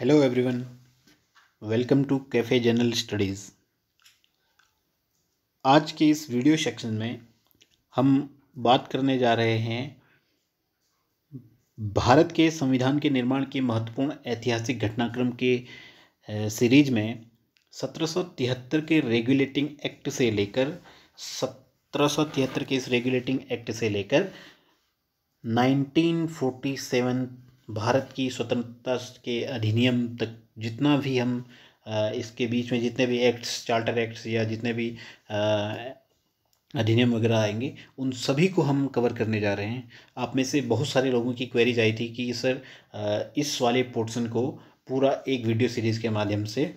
hello everyone welcome to cafe general studies आज के इस वीडियो सेक्शन में हम बात करने जा रहे हैं भारत के संविधान के निर्माण के महत्वपूर्ण ऐतिहासिक घटनाक्रम के सीरीज में सत्रह के रेगुलेटिंग एक्ट से लेकर सत्रह के इस रेगुलेटिंग एक्ट से लेकर 1947 भारत की स्वतंत्रता के अधिनियम तक जितना भी हम इसके बीच में जितने भी एक्ट्स चार्टर एक्ट्स या जितने भी अधिनियम वगैरह आएंगे उन सभी को हम कवर करने जा रहे हैं आप में से बहुत सारे लोगों की क्वेरीज आई थी कि सर इस वाले पोर्शन को पूरा एक वीडियो सीरीज़ के माध्यम से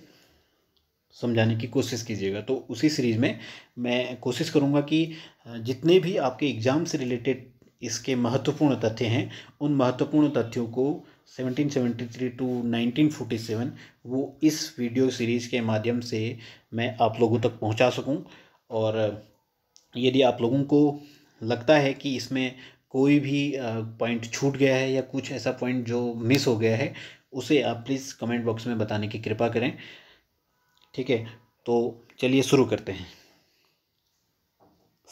समझाने की कोशिश कीजिएगा तो उसी सीरीज़ में मैं कोशिश करूँगा कि जितने भी आपके एग्ज़ाम से रिलेटेड इसके महत्वपूर्ण तथ्य हैं उन महत्वपूर्ण तथ्यों को 1773 टू 1947 वो इस वीडियो सीरीज़ के माध्यम से मैं आप लोगों तक पहुंचा सकूं और यदि आप लोगों को लगता है कि इसमें कोई भी पॉइंट छूट गया है या कुछ ऐसा पॉइंट जो मिस हो गया है उसे आप प्लीज़ कमेंट बॉक्स में बताने की कृपा करें ठीक है तो चलिए शुरू करते हैं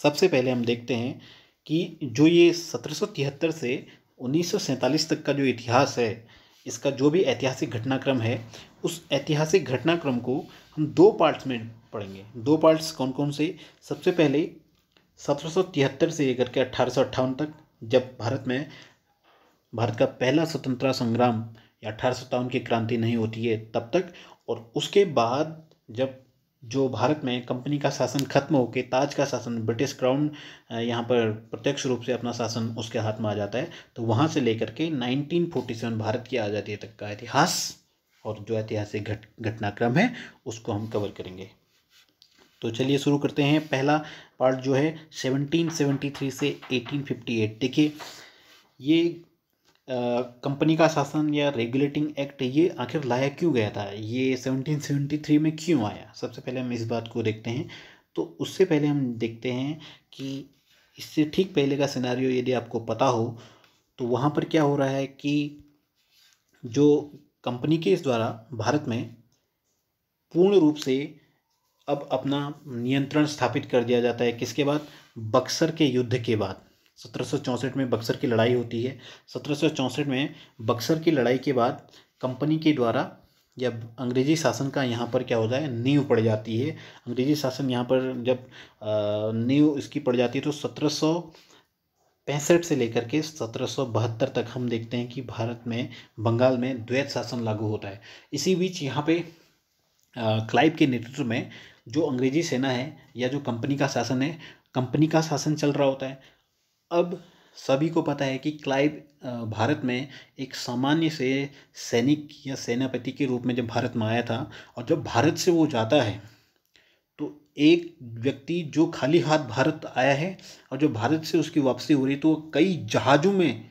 सबसे पहले हम देखते हैं कि जो ये सत्रह से उन्नीस तक का जो इतिहास है इसका जो भी ऐतिहासिक घटनाक्रम है उस ऐतिहासिक घटनाक्रम को हम दो पार्ट्स में पढ़ेंगे दो पार्ट्स कौन कौन से सबसे पहले सत्रह से लेकर के अट्ठारह तक जब भारत में भारत का पहला स्वतंत्रता संग्राम या अठारह की क्रांति नहीं होती है तब तक और उसके बाद जब जो भारत में कंपनी का शासन खत्म होकर ताज का शासन ब्रिटिश क्राउन यहाँ पर प्रत्यक्ष रूप से अपना शासन उसके हाथ में आ जाता है तो वहाँ से लेकर के 1947 भारत की आज़ादी तक का इतिहास और जो ऐतिहासिक घट घटनाक्रम है उसको हम कवर करेंगे तो चलिए शुरू करते हैं पहला पार्ट जो है 1773 से 1858 देखिए ये कंपनी का शासन या रेगुलेटिंग एक्ट ये आखिर लाया क्यों गया था ये 1773 में क्यों आया सबसे पहले हम इस बात को देखते हैं तो उससे पहले हम देखते हैं कि इससे ठीक पहले का सिनारियो यदि आपको पता हो तो वहाँ पर क्या हो रहा है कि जो कंपनी के इस द्वारा भारत में पूर्ण रूप से अब अपना नियंत्रण स्थापित कर दिया जाता है किसके बाद बक्सर के युद्ध के बाद सत्रह में बक्सर की लड़ाई होती है सत्रह में बक्सर की लड़ाई के बाद कंपनी के द्वारा जब अंग्रेजी शासन का यहाँ पर क्या होता है नींव पड़ जाती है अंग्रेजी शासन यहाँ पर जब नींव इसकी पड़ जाती है तो सत्रह पैंसठ से लेकर के सत्रह सौ बहत्तर तक हम देखते हैं कि भारत में बंगाल में द्वैत शासन लागू होता है इसी बीच यहाँ पे क्लाइव के नेतृत्व में जो अंग्रेजी सेना है या जो कंपनी का शासन है कंपनी का शासन चल रहा होता है अब सभी को पता है कि क्लाइव भारत में एक सामान्य से सैनिक या सेनापति के रूप में जब भारत में आया था और जब भारत से वो जाता है तो एक व्यक्ति जो खाली हाथ भारत आया है और जो भारत से उसकी वापसी हो रही तो कई जहाज़ों में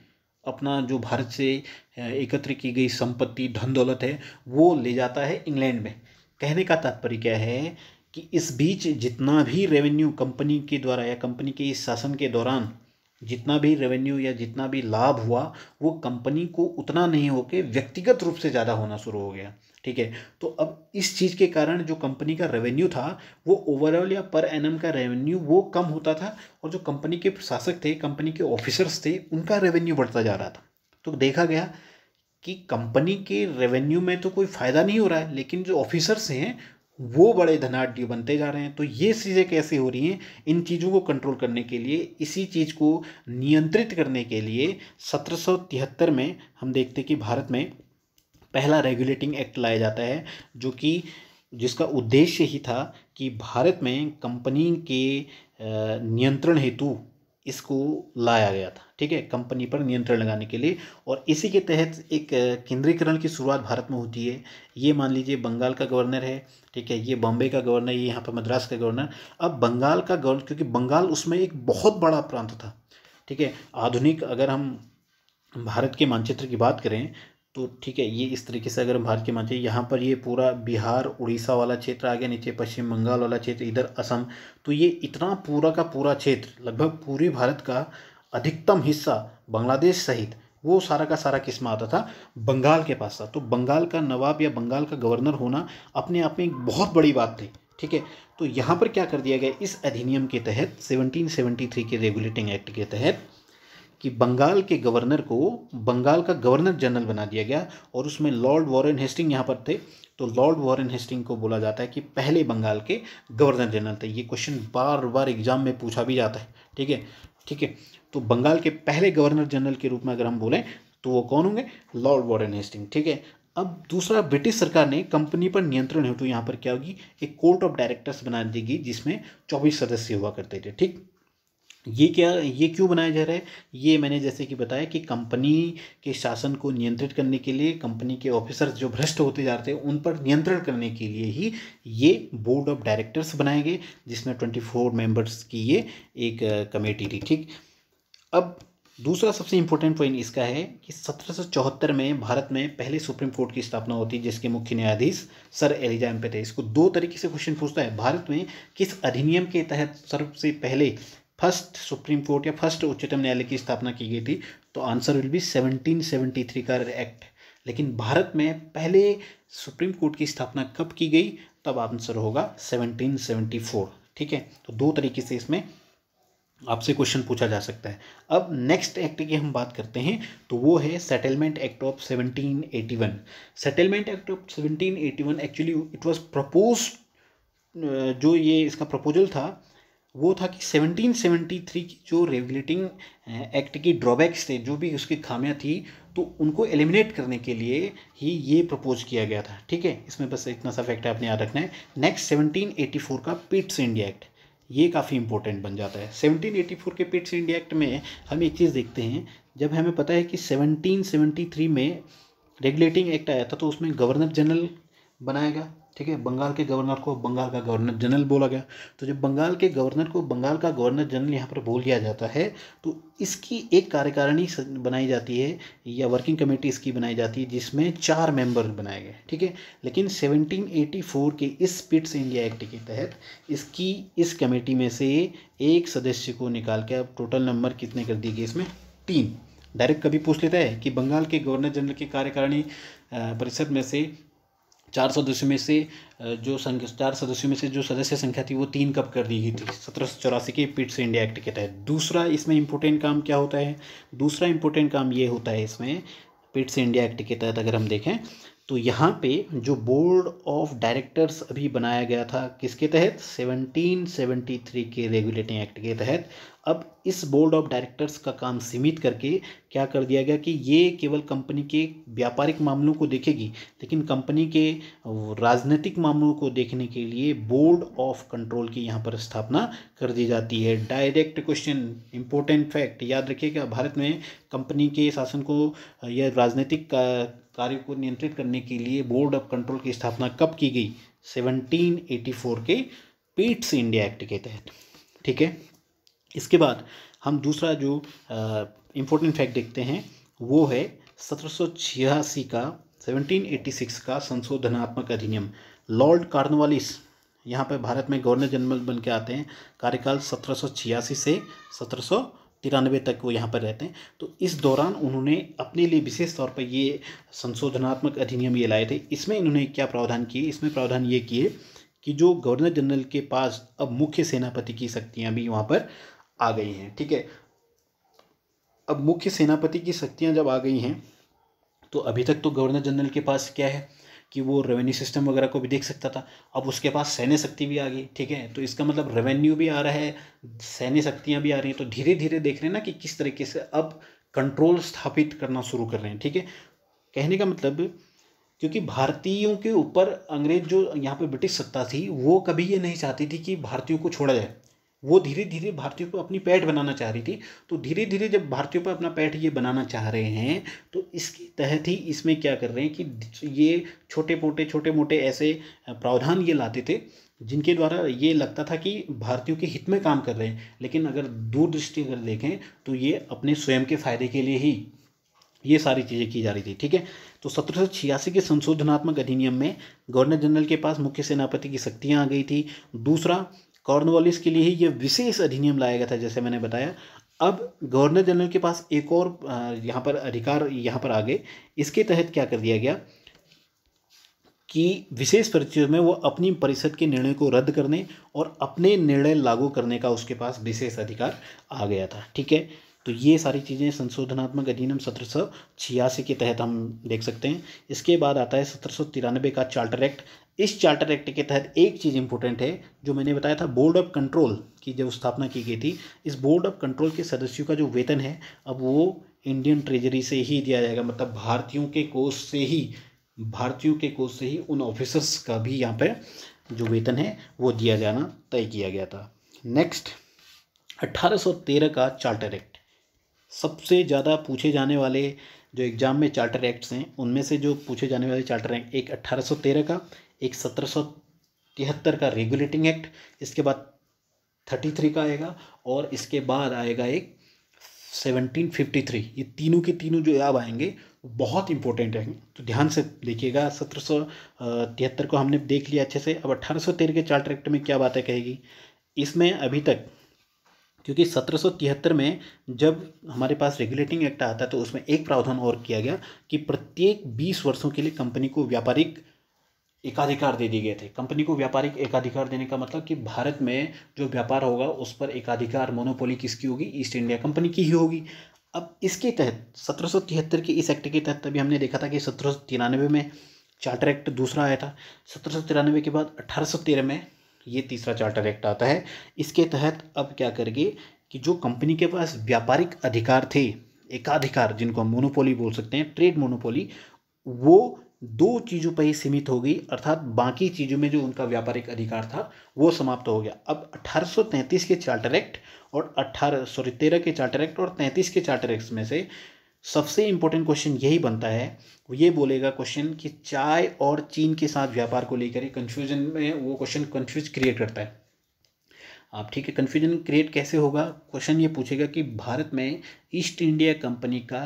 अपना जो भारत से एकत्र की गई संपत्ति धन दौलत है वो ले जाता है इंग्लैंड में कहने का तात्पर्य क्या है कि इस बीच जितना भी रेवेन्यू कंपनी के द्वारा या कंपनी के इस शासन के दौरान जितना भी रेवेन्यू या जितना भी लाभ हुआ वो कंपनी को उतना नहीं होके व्यक्तिगत रूप से ज़्यादा होना शुरू हो गया ठीक है तो अब इस चीज़ के कारण जो कंपनी का रेवेन्यू था वो ओवरऑल या पर एनम का रेवेन्यू वो कम होता था और जो कंपनी के शासक थे कंपनी के ऑफिसर्स थे उनका रेवेन्यू बढ़ता जा रहा था तो देखा गया कि कंपनी के रेवेन्यू में तो कोई फ़ायदा नहीं हो रहा है लेकिन जो ऑफिसर्स हैं वो बड़े धनाढ़ बनते जा रहे हैं तो ये चीज़ें कैसे हो रही हैं इन चीज़ों को कंट्रोल करने के लिए इसी चीज़ को नियंत्रित करने के लिए सत्रह में हम देखते कि भारत में पहला रेगुलेटिंग एक्ट लाया जाता है जो कि जिसका उद्देश्य ही था कि भारत में कंपनी के नियंत्रण हेतु इसको लाया गया था ठीक है कंपनी पर नियंत्रण लगाने के लिए और इसी के तहत एक केंद्रीकरण की शुरुआत भारत में होती है ये मान लीजिए बंगाल का गवर्नर है ठीक है ये बॉम्बे का गवर्नर ये यहाँ पर मद्रास का गवर्नर अब बंगाल का गवर्नर क्योंकि बंगाल उसमें एक बहुत बड़ा प्रांत था ठीक है आधुनिक अगर हम भारत के मानचित्र की बात करें तो ठीक है ये इस तरीके से अगर हम भारत के मानचित्र यहाँ पर ये पूरा बिहार उड़ीसा वाला क्षेत्र आ गया नीचे पश्चिम बंगाल वाला क्षेत्र इधर असम तो ये इतना पूरा का पूरा क्षेत्र लगभग पूरी भारत का अधिकतम हिस्सा बांग्लादेश सहित वो सारा का सारा किस्म आता था बंगाल के पास था तो बंगाल का नवाब या बंगाल का गवर्नर होना अपने आप में एक बहुत बड़ी बात थी ठीक है तो यहाँ पर क्या कर दिया गया इस अधिनियम के तहत 1773 के रेगुलेटिंग एक्ट के तहत कि बंगाल के गवर्नर को बंगाल का गवर्नर जनरल बना दिया गया और उसमें लॉर्ड वॉरेन हेस्टिंग यहाँ पर थे तो लॉर्ड वॉरेन हेस्टिंग को बोला जाता है कि पहले बंगाल के गवर्नर जनरल थे ये क्वेश्चन बार बार एग्जाम में पूछा भी जाता है ठीक है ठीक है तो बंगाल के पहले गवर्नर जनरल के रूप में अगर हम बोलें तो वो कौन होंगे लॉर्ड वार्डन हेस्टिंग ठीक है अब दूसरा ब्रिटिश सरकार ने कंपनी पर नियंत्रण हेतु तो यहाँ पर क्या होगी एक कोर्ट ऑफ डायरेक्टर्स बना दी गई जिसमें चौबीस सदस्य हुआ करते थे ठीक ये क्या ये क्यों बनाया जा रहा है ये मैंने जैसे कि बताया कि कंपनी के शासन को नियंत्रित करने के लिए कंपनी के ऑफिसर्स जो भ्रष्ट होते जा रहे थे उन पर नियंत्रण करने के लिए ही ये बोर्ड ऑफ डायरेक्टर्स बनाए गए जिसमें ट्वेंटी फोर मेंबर्स की ये एक कमेटी थी ठीक अब दूसरा सबसे इम्पोर्टेंट पॉइंट इसका है कि सत्रह में भारत में पहले सुप्रीम कोर्ट की स्थापना होती है जिसके मुख्य न्यायाधीश सर एलिजा थे इसको दो तरीके से क्वेश्चन पूछता है भारत में किस अधिनियम के तहत सबसे पहले फर्स्ट सुप्रीम कोर्ट या फर्स्ट उच्चतम न्यायालय की स्थापना की गई थी तो आंसर विल बी थ्री का एक्ट लेकिन भारत में पहले सुप्रीम कोर्ट की स्थापना कब की गई तब आंसर होगा फोर ठीक है तो दो तरीके से इसमें आपसे क्वेश्चन पूछा जा सकता है अब नेक्स्ट एक्ट की हम बात करते हैं तो वो है settlement act of 1781 settlement act of 1781 actually it was propose जो ये इसका प्रपोजल था वो था कि 1773 की जो रेगुलेटिंग एक्ट की ड्रॉबैक्स थे जो भी उसकी खामियां थी तो उनको एलिमिनेट करने के लिए ही ये प्रपोज किया गया था ठीक है इसमें बस इतना सा फैक्ट है आपने याद रखना है नेक्स्ट 1784 का पिट्स इंडिया एक्ट ये काफ़ी इंपॉर्टेंट बन जाता है 1784 के पिट्स इंडिया एक्ट में हम एक चीज़ देखते हैं जब हमें पता है कि 1773 में रेगुलेटिंग एक्ट आया था तो उसमें गवर्नर जनरल बनाया गया ठीक है बंगाल के गवर्नर को बंगाल का गवर्नर जनरल बोला गया तो जब बंगाल के गवर्नर को बंगाल का गवर्नर जनरल यहाँ पर बोल दिया जाता है तो इसकी एक कार्यकारिणी बनाई जाती है या वर्किंग कमेटी इसकी बनाई जाती है जिसमें चार मेंबर बनाए गए ठीक है लेकिन 1784 के इस पिट्स इंडिया एक्ट के तहत इसकी इस कमेटी में से एक सदस्य को निकाल के अब टोटल नंबर कितने कर दिए गए इसमें तीन डायरेक्ट कभी पूछ लेता है कि बंगाल के गवर्नर जनरल के कार्यकारिणी परिषद में से चार सदस्यों में से जो संख्या चार सदस्यों में से जो सदस्य संख्या थी वो तीन कब कर दी गई थी सत्रह सौ चौरासी के पिट्स इंडिया एक्ट के तहत दूसरा इसमें इम्पोर्टेंट काम क्या होता है दूसरा इम्पोर्टेंट काम ये होता है इसमें पिट्स इंडिया एक्ट के तहत अगर हम देखें तो यहाँ पे जो बोर्ड ऑफ डायरेक्टर्स अभी बनाया गया था किसके तहत 1773 के रेगुलेटिंग एक्ट के तहत अब इस बोर्ड ऑफ डायरेक्टर्स का काम सीमित करके क्या कर दिया गया कि ये केवल कंपनी के व्यापारिक मामलों को देखेगी लेकिन कंपनी के राजनीतिक मामलों को देखने के लिए बोर्ड ऑफ कंट्रोल की यहाँ पर स्थापना कर दी जाती है डायरेक्ट क्वेश्चन इंपॉर्टेंट फैक्ट याद रखिएगा भारत में कंपनी के शासन को या राजनीतिक कार्य को नियंत्रित करने के लिए बोर्ड ऑफ कंट्रोल की स्थापना कब की गई सेवनटीन के पीट्स इंडिया एक्ट के तहत ठीक है इसके बाद हम दूसरा जो इम्पोर्टेंट फैक्ट देखते हैं वो है सत्रह का 1786 का संशोधनात्मक अधिनियम लॉर्ड कार्नवालिस यहाँ पर भारत में गवर्नर जनरल बन के आते हैं कार्यकाल सत्रह से सत्रह तिरानवे तक वो यहाँ पर रहते हैं तो इस दौरान उन्होंने अपने लिए विशेष तौर पर ये संशोधनात्मक अधिनियम ये लाए थे इसमें इन्होंने क्या प्रावधान किए इसमें प्रावधान ये किए कि जो गवर्नर जनरल के पास अब मुख्य सेनापति की शक्तियाँ भी वहाँ पर आ गई हैं ठीक है अब मुख्य सेनापति की शक्तियाँ जब आ गई हैं तो अभी तक तो गवर्नर जनरल के पास क्या है कि वो रेवेन्यू सिस्टम वगैरह को भी देख सकता था अब उसके पास सैन्य शक्ति भी आ गई ठीक है तो इसका मतलब रेवेन्यू भी आ रहा है सैन्य शक्तियाँ भी आ रही हैं तो धीरे धीरे देख रहे हैं ना कि किस तरीके से अब कंट्रोल स्थापित करना शुरू कर रहे हैं ठीक है कहने का मतलब क्योंकि भारतीयों के ऊपर अंग्रेज जो यहाँ पे ब्रिटिश सत्ता थी वो कभी ये नहीं चाहती थी कि भारतीयों को छोड़ा जाए वो धीरे धीरे भारतीयों को अपनी पैठ बनाना चाह रही थी तो धीरे धीरे जब भारतीयों पर अपना पैठ ये बनाना चाह रहे हैं तो इसके तहत ही इसमें क्या कर रहे हैं कि ये छोटे मोटे छोटे मोटे ऐसे प्रावधान ये लाते थे जिनके द्वारा ये लगता था कि भारतीयों के हित में काम कर रहे हैं लेकिन अगर दूरदृष्टि अगर देखें तो ये अपने स्वयं के फायदे के लिए ही ये सारी चीज़ें की जा रही थी ठीक है तो सत्रह सौ छियासी के संशोधनात्मक अधिनियम में गवर्नर जनरल के पास मुख्य सेनापति की शक्तियाँ आ गई थी दूसरा कॉर्नवालिस के लिए ही ये विशेष अधिनियम लाया गया था जैसे मैंने बताया अब गवर्नर जनरल के पास एक और यहाँ पर अधिकार यहाँ पर आ गए इसके तहत क्या कर दिया गया कि विशेष परिस्थितियों में वो अपनी परिषद के निर्णय को रद्द करने और अपने निर्णय लागू करने का उसके पास विशेष अधिकार आ गया था ठीक है तो ये सारी चीज़ें संशोधनात्मक अधिनियम सत्रह सौ छियासी के तहत हम देख सकते हैं इसके बाद आता है सत्रह सौ तिरानबे का चार्टर एक्ट इस चार्टर एक्ट के तहत एक चीज़ इंपॉर्टेंट है जो मैंने बताया था बोर्ड ऑफ कंट्रोल की जब स्थापना की गई थी इस बोर्ड ऑफ कंट्रोल के सदस्यों का जो वेतन है अब वो इंडियन ट्रेजरी से ही दिया जाएगा मतलब भारतीयों के कोष से ही भारतीयों के कोष से ही उन ऑफिसर्स का भी यहाँ पर जो वेतन है वो दिया जाना तय किया गया था नेक्स्ट 1813 का चार्टर एक्ट सबसे ज़्यादा पूछे जाने वाले जो एग्ज़ाम में चार्टर एक्ट्स हैं उनमें से जो पूछे जाने वाले चार्टर हैं एक अट्ठारह का एक सत्रह तिहत्तर का रेगुलेटिंग एक्ट इसके बाद थर्टी थ्री का आएगा और इसके बाद आएगा एक सेवनटीन फिफ्टी थ्री ये तीनों के तीनों जो याब आएंगे बहुत इंपॉर्टेंट है तो ध्यान से देखिएगा सत्रह सौ तिहत्तर को हमने देख लिया अच्छे से अब अट्ठारह सौ तेरह के चार्टर एक्ट में क्या बातें कहेगी इसमें अभी तक क्योंकि सत्रह में जब हमारे पास रेगुलेटिंग एक्ट आता है तो उसमें एक प्रावधान और किया गया कि प्रत्येक 20 वर्षों के लिए कंपनी को व्यापारिक एकाधिकार दे दिए गए थे कंपनी को व्यापारिक एकाधिकार देने का मतलब कि भारत में जो व्यापार होगा उस पर एकाधिकार मोनोपोली किसकी होगी ईस्ट इंडिया कंपनी की ही होगी अब इसके तहत सत्रह के इस एक्ट के तहत तभी हमने देखा था कि सत्रह में चार्टर एक्ट दूसरा आया था सत्रह के बाद अठारह में ये तीसरा चार्टर एक्ट आता है इसके तहत अब क्या करेंगे कि जो कंपनी के पास व्यापारिक अधिकार थे एकाधिकार जिनको हम मोनोपोली बोल सकते हैं ट्रेड मोनोपोली वो दो चीज़ों पर ही सीमित हो गई अर्थात बाकी चीज़ों में जो उनका व्यापारिक अधिकार था वो समाप्त हो गया अब 1833 के चार्टर एक्ट और अट्ठारह सॉरी तेरह के चार्टर एक्ट और 33 के चार्टर एक्ट में से सबसे इंपॉर्टेंट क्वेश्चन यही बनता है वो ये बोलेगा क्वेश्चन कि चाय और चीन के साथ व्यापार को लेकर कन्फ्यूजन में वो क्वेश्चन कन्फ्यूज क्रिएट करता है आप ठीक है कन्फ्यूजन क्रिएट कैसे होगा क्वेश्चन ये पूछेगा कि भारत में ईस्ट इंडिया कंपनी का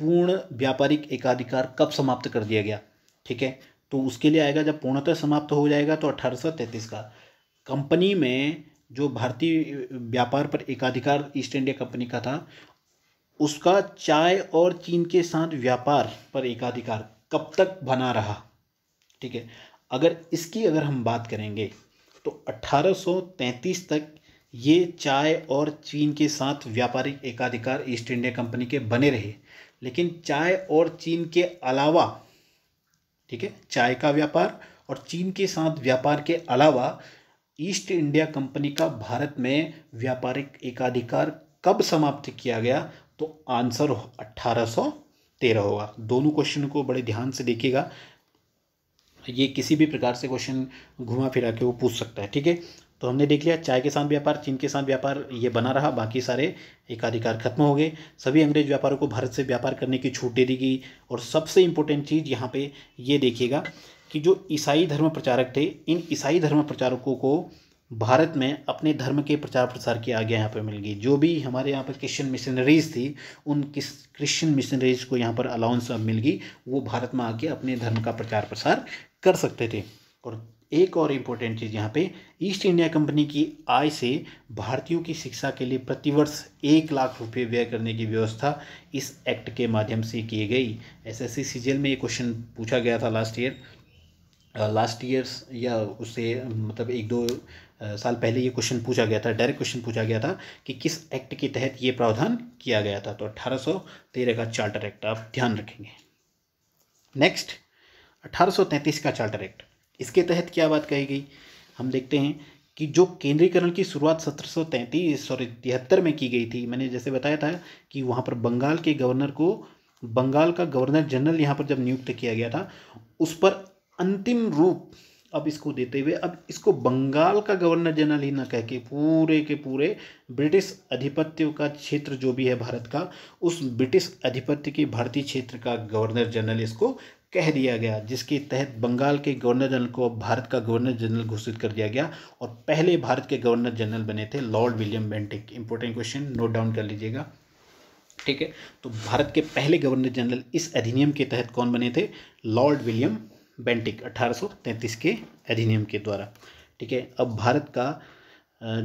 पूर्ण व्यापारिक एकाधिकार कब समाप्त कर दिया गया ठीक है तो उसके लिए आएगा जब पूर्णतः समाप्त हो जाएगा तो अठारह का कंपनी में जो भारतीय व्यापार पर एकाधिकार ईस्ट इंडिया कंपनी का था उसका चाय और चीन के साथ व्यापार पर एकाधिकार कब तक बना रहा ठीक है अगर इसकी अगर हम बात करेंगे तो 1833 तक ये चाय और चीन के साथ व्यापारिक एकाधिकार ईस्ट इंडिया कंपनी के बने रहे लेकिन चाय और चीन के अलावा ठीक है चाय का व्यापार और चीन के साथ व्यापार के अलावा ईस्ट इंडिया कंपनी का भारत में व्यापारिक एकाधिकार कब समाप्त किया गया तो आंसर अट्ठारह सौ तेरह होगा दोनों क्वेश्चन को बड़े ध्यान से देखिएगा ये किसी भी प्रकार से क्वेश्चन घुमा फिरा के वो पूछ सकता है ठीक है तो हमने देख लिया चाय के साथ व्यापार चीन के साथ व्यापार ये बना रहा बाकी सारे एकाधिकार खत्म हो गए सभी अंग्रेज व्यापारों को भारत से व्यापार करने की छूट दे दी गई और सबसे इम्पोर्टेंट चीज़ यहाँ पे ये देखिएगा कि जो ईसाई धर्म प्रचारक थे इन ईसाई धर्म प्रचारकों को भारत में अपने धर्म के प्रचार प्रसार की आज्ञा यहाँ पर मिल गई जो भी हमारे यहाँ पर क्रिश्चियन मिशनरीज थी उन किस क्रिश्चियन मिशनरीज को यहाँ पर अलाउंस अब मिल गई वो भारत में आके अपने धर्म का प्रचार प्रसार कर सकते थे और एक और इम्पोर्टेंट चीज़ यहाँ पे ईस्ट इंडिया कंपनी की आय से भारतीयों की शिक्षा के लिए प्रतिवर्ष एक लाख रुपये व्यय करने की व्यवस्था इस एक्ट के माध्यम से की गई एस एस सी सीजीएल में ये क्वेश्चन पूछा गया था लास्ट ईयर लास्ट ईयर्स या उससे मतलब एक दो साल पहले ये क्वेश्चन पूछा गया था डायरेक्ट क्वेश्चन पूछा गया था कि किस एक्ट के तहत ये प्रावधान किया गया था तो अट्ठारह का चार्टर एक्ट आप ध्यान रखेंगे नेक्स्ट 1833 का चार्टर एक्ट इसके तहत क्या बात कही गई हम देखते हैं कि जो केंद्रीकरण की शुरुआत सत्रह सॉरी तिहत्तर में की गई थी मैंने जैसे बताया था कि वहाँ पर बंगाल के गवर्नर को बंगाल का गवर्नर जनरल यहाँ पर जब नियुक्त किया गया था उस पर अंतिम रूप अब इसको देते हुए अब इसको बंगाल का गवर्नर जनरल ही ना कह के पूरे के पूरे ब्रिटिश अधिपत्य का क्षेत्र जो भी है भारत का उस ब्रिटिश अधिपत्य के भारतीय क्षेत्र का गवर्नर जनरल इसको कह दिया गया जिसके तहत बंगाल के गवर्नर जनरल को अब भारत का गवर्नर जनरल घोषित कर दिया गया और पहले भारत के गवर्नर जनरल बने थे Lord William Bentinck important question note down कर लीजिएगा ठीक है तो भारत के पहले गवर्नर जनरल इस अधिनियम के तहत कौन बने थे लॉर्ड विलियम बेंटिक 1833 के अधिनियम के द्वारा ठीक है अब भारत का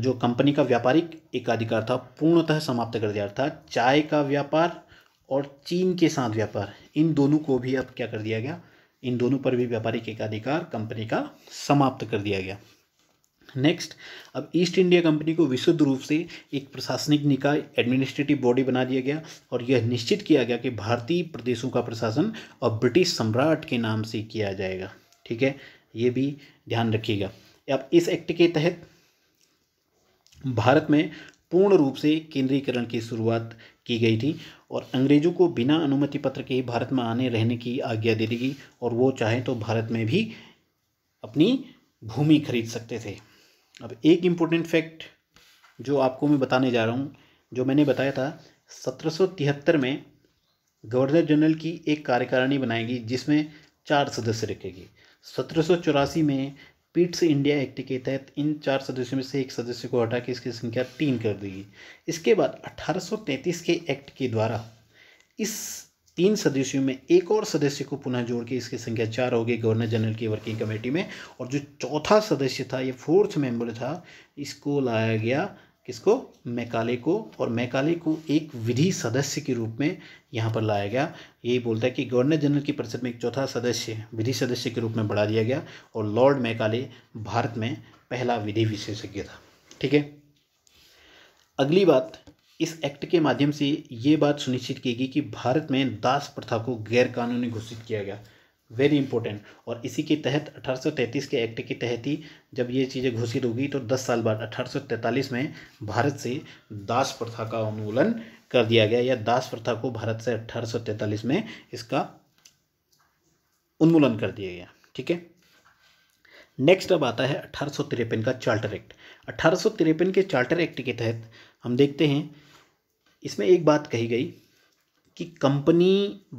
जो कंपनी का व्यापारिक एकाधिकार था पूर्णतः समाप्त कर दिया था चाय का व्यापार और चीन के साथ व्यापार इन दोनों को भी अब क्या कर दिया गया इन दोनों पर भी व्यापारिक एकाधिकार कंपनी का समाप्त कर दिया गया नेक्स्ट अब ईस्ट इंडिया कंपनी को विशुद्ध रूप से एक प्रशासनिक निकाय एडमिनिस्ट्रेटिव बॉडी बना दिया गया और यह निश्चित किया गया कि भारतीय प्रदेशों का प्रशासन और ब्रिटिश सम्राट के नाम से किया जाएगा ठीक है ये भी ध्यान रखिएगा अब इस एक्ट के तहत भारत में पूर्ण रूप से केंद्रीकरण की शुरुआत की गई थी और अंग्रेजों को बिना अनुमति पत्र के भारत में आने रहने की आज्ञा दे दी गई और वो चाहें तो भारत में भी अपनी भूमि खरीद सकते थे अब एक इम्पोर्टेंट फैक्ट जो आपको मैं बताने जा रहा हूँ जो मैंने बताया था सत्रह में गवर्नर जनरल की एक कार्यकारिणी बनाएगी जिसमें चार सदस्य रखेगी सत्रह में पीट्स इंडिया एक्ट के तहत इन चार सदस्यों में से एक सदस्य को हटा के इसकी संख्या तीन कर देगी इसके बाद 1833 के एक्ट के द्वारा इस तीन सदस्यों में एक और सदस्य को पुनः जोड़ के इसकी संख्या चार हो गई गवर्नर जनरल की वर्किंग कमेटी में और जो चौथा सदस्य था ये फोर्थ मेंबर था इसको लाया गया किसको मैकाले को और मैकाले को एक विधि सदस्य के रूप में यहाँ पर लाया गया यही बोलता है कि गवर्नर जनरल की परिषद में एक चौथा सदस्य विधि सदस्य के रूप में बढ़ा दिया गया और लॉर्ड मैकाले भारत में पहला विधि विशेषज्ञ था ठीक है अगली बात इस एक्ट के माध्यम से ये बात सुनिश्चित की गई कि भारत में दास प्रथा को गैरकानूनी घोषित किया गया वेरी इंपॉर्टेंट और इसी के तहत 1833 के एक्ट के तहत ही जब ये चीज़ें घोषित होगी तो 10 साल बाद 1843 में भारत से दास प्रथा का उन्मूलन कर दिया गया या दास प्रथा को भारत से 1843 में इसका उन्मूलन कर दिया गया ठीक है नेक्स्ट अब आता है अठारह का चार्टर एक्ट अठारह के चार्टर एक्ट के तहत हम देखते हैं इसमें एक बात कही गई कि कंपनी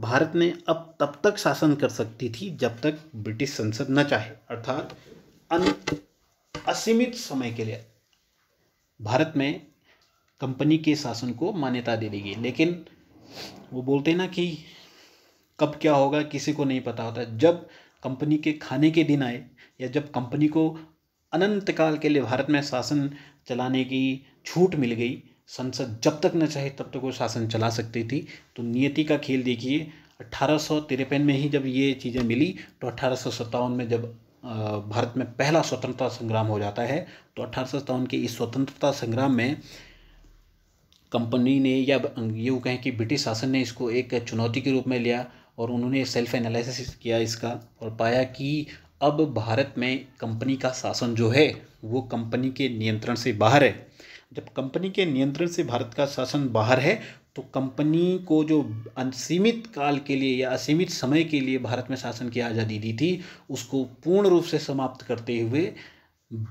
भारत में अब तब तक शासन कर सकती थी जब तक ब्रिटिश संसद न चाहे अर्थात असीमित समय के लिए भारत में कंपनी के शासन को मान्यता दे दी गई लेकिन वो बोलते हैं ना कि कब क्या होगा किसी को नहीं पता होता जब कंपनी के खाने के दिन आए या जब कंपनी को अनंत काल के लिए भारत में शासन चलाने की छूट मिल गई संसद जब तक न चाहे तब तक वो शासन चला सकती थी तो नियति का खेल देखिए अट्ठारह में ही जब ये चीज़ें मिली तो अट्ठारह में जब भारत में पहला स्वतंत्रता संग्राम हो जाता है तो अट्ठारह के इस स्वतंत्रता संग्राम में कंपनी ने या यूँ कहें कि ब्रिटिश शासन ने इसको एक चुनौती के रूप में लिया और उन्होंने सेल्फ एनालिसिस किया इसका और पाया कि अब भारत में कंपनी का शासन जो है वो कंपनी के नियंत्रण से बाहर है जब कंपनी के नियंत्रण से भारत का शासन बाहर है तो कंपनी को जो असीमित काल के लिए या असीमित समय के लिए भारत में शासन की आज़ादी दी थी उसको पूर्ण रूप से समाप्त करते हुए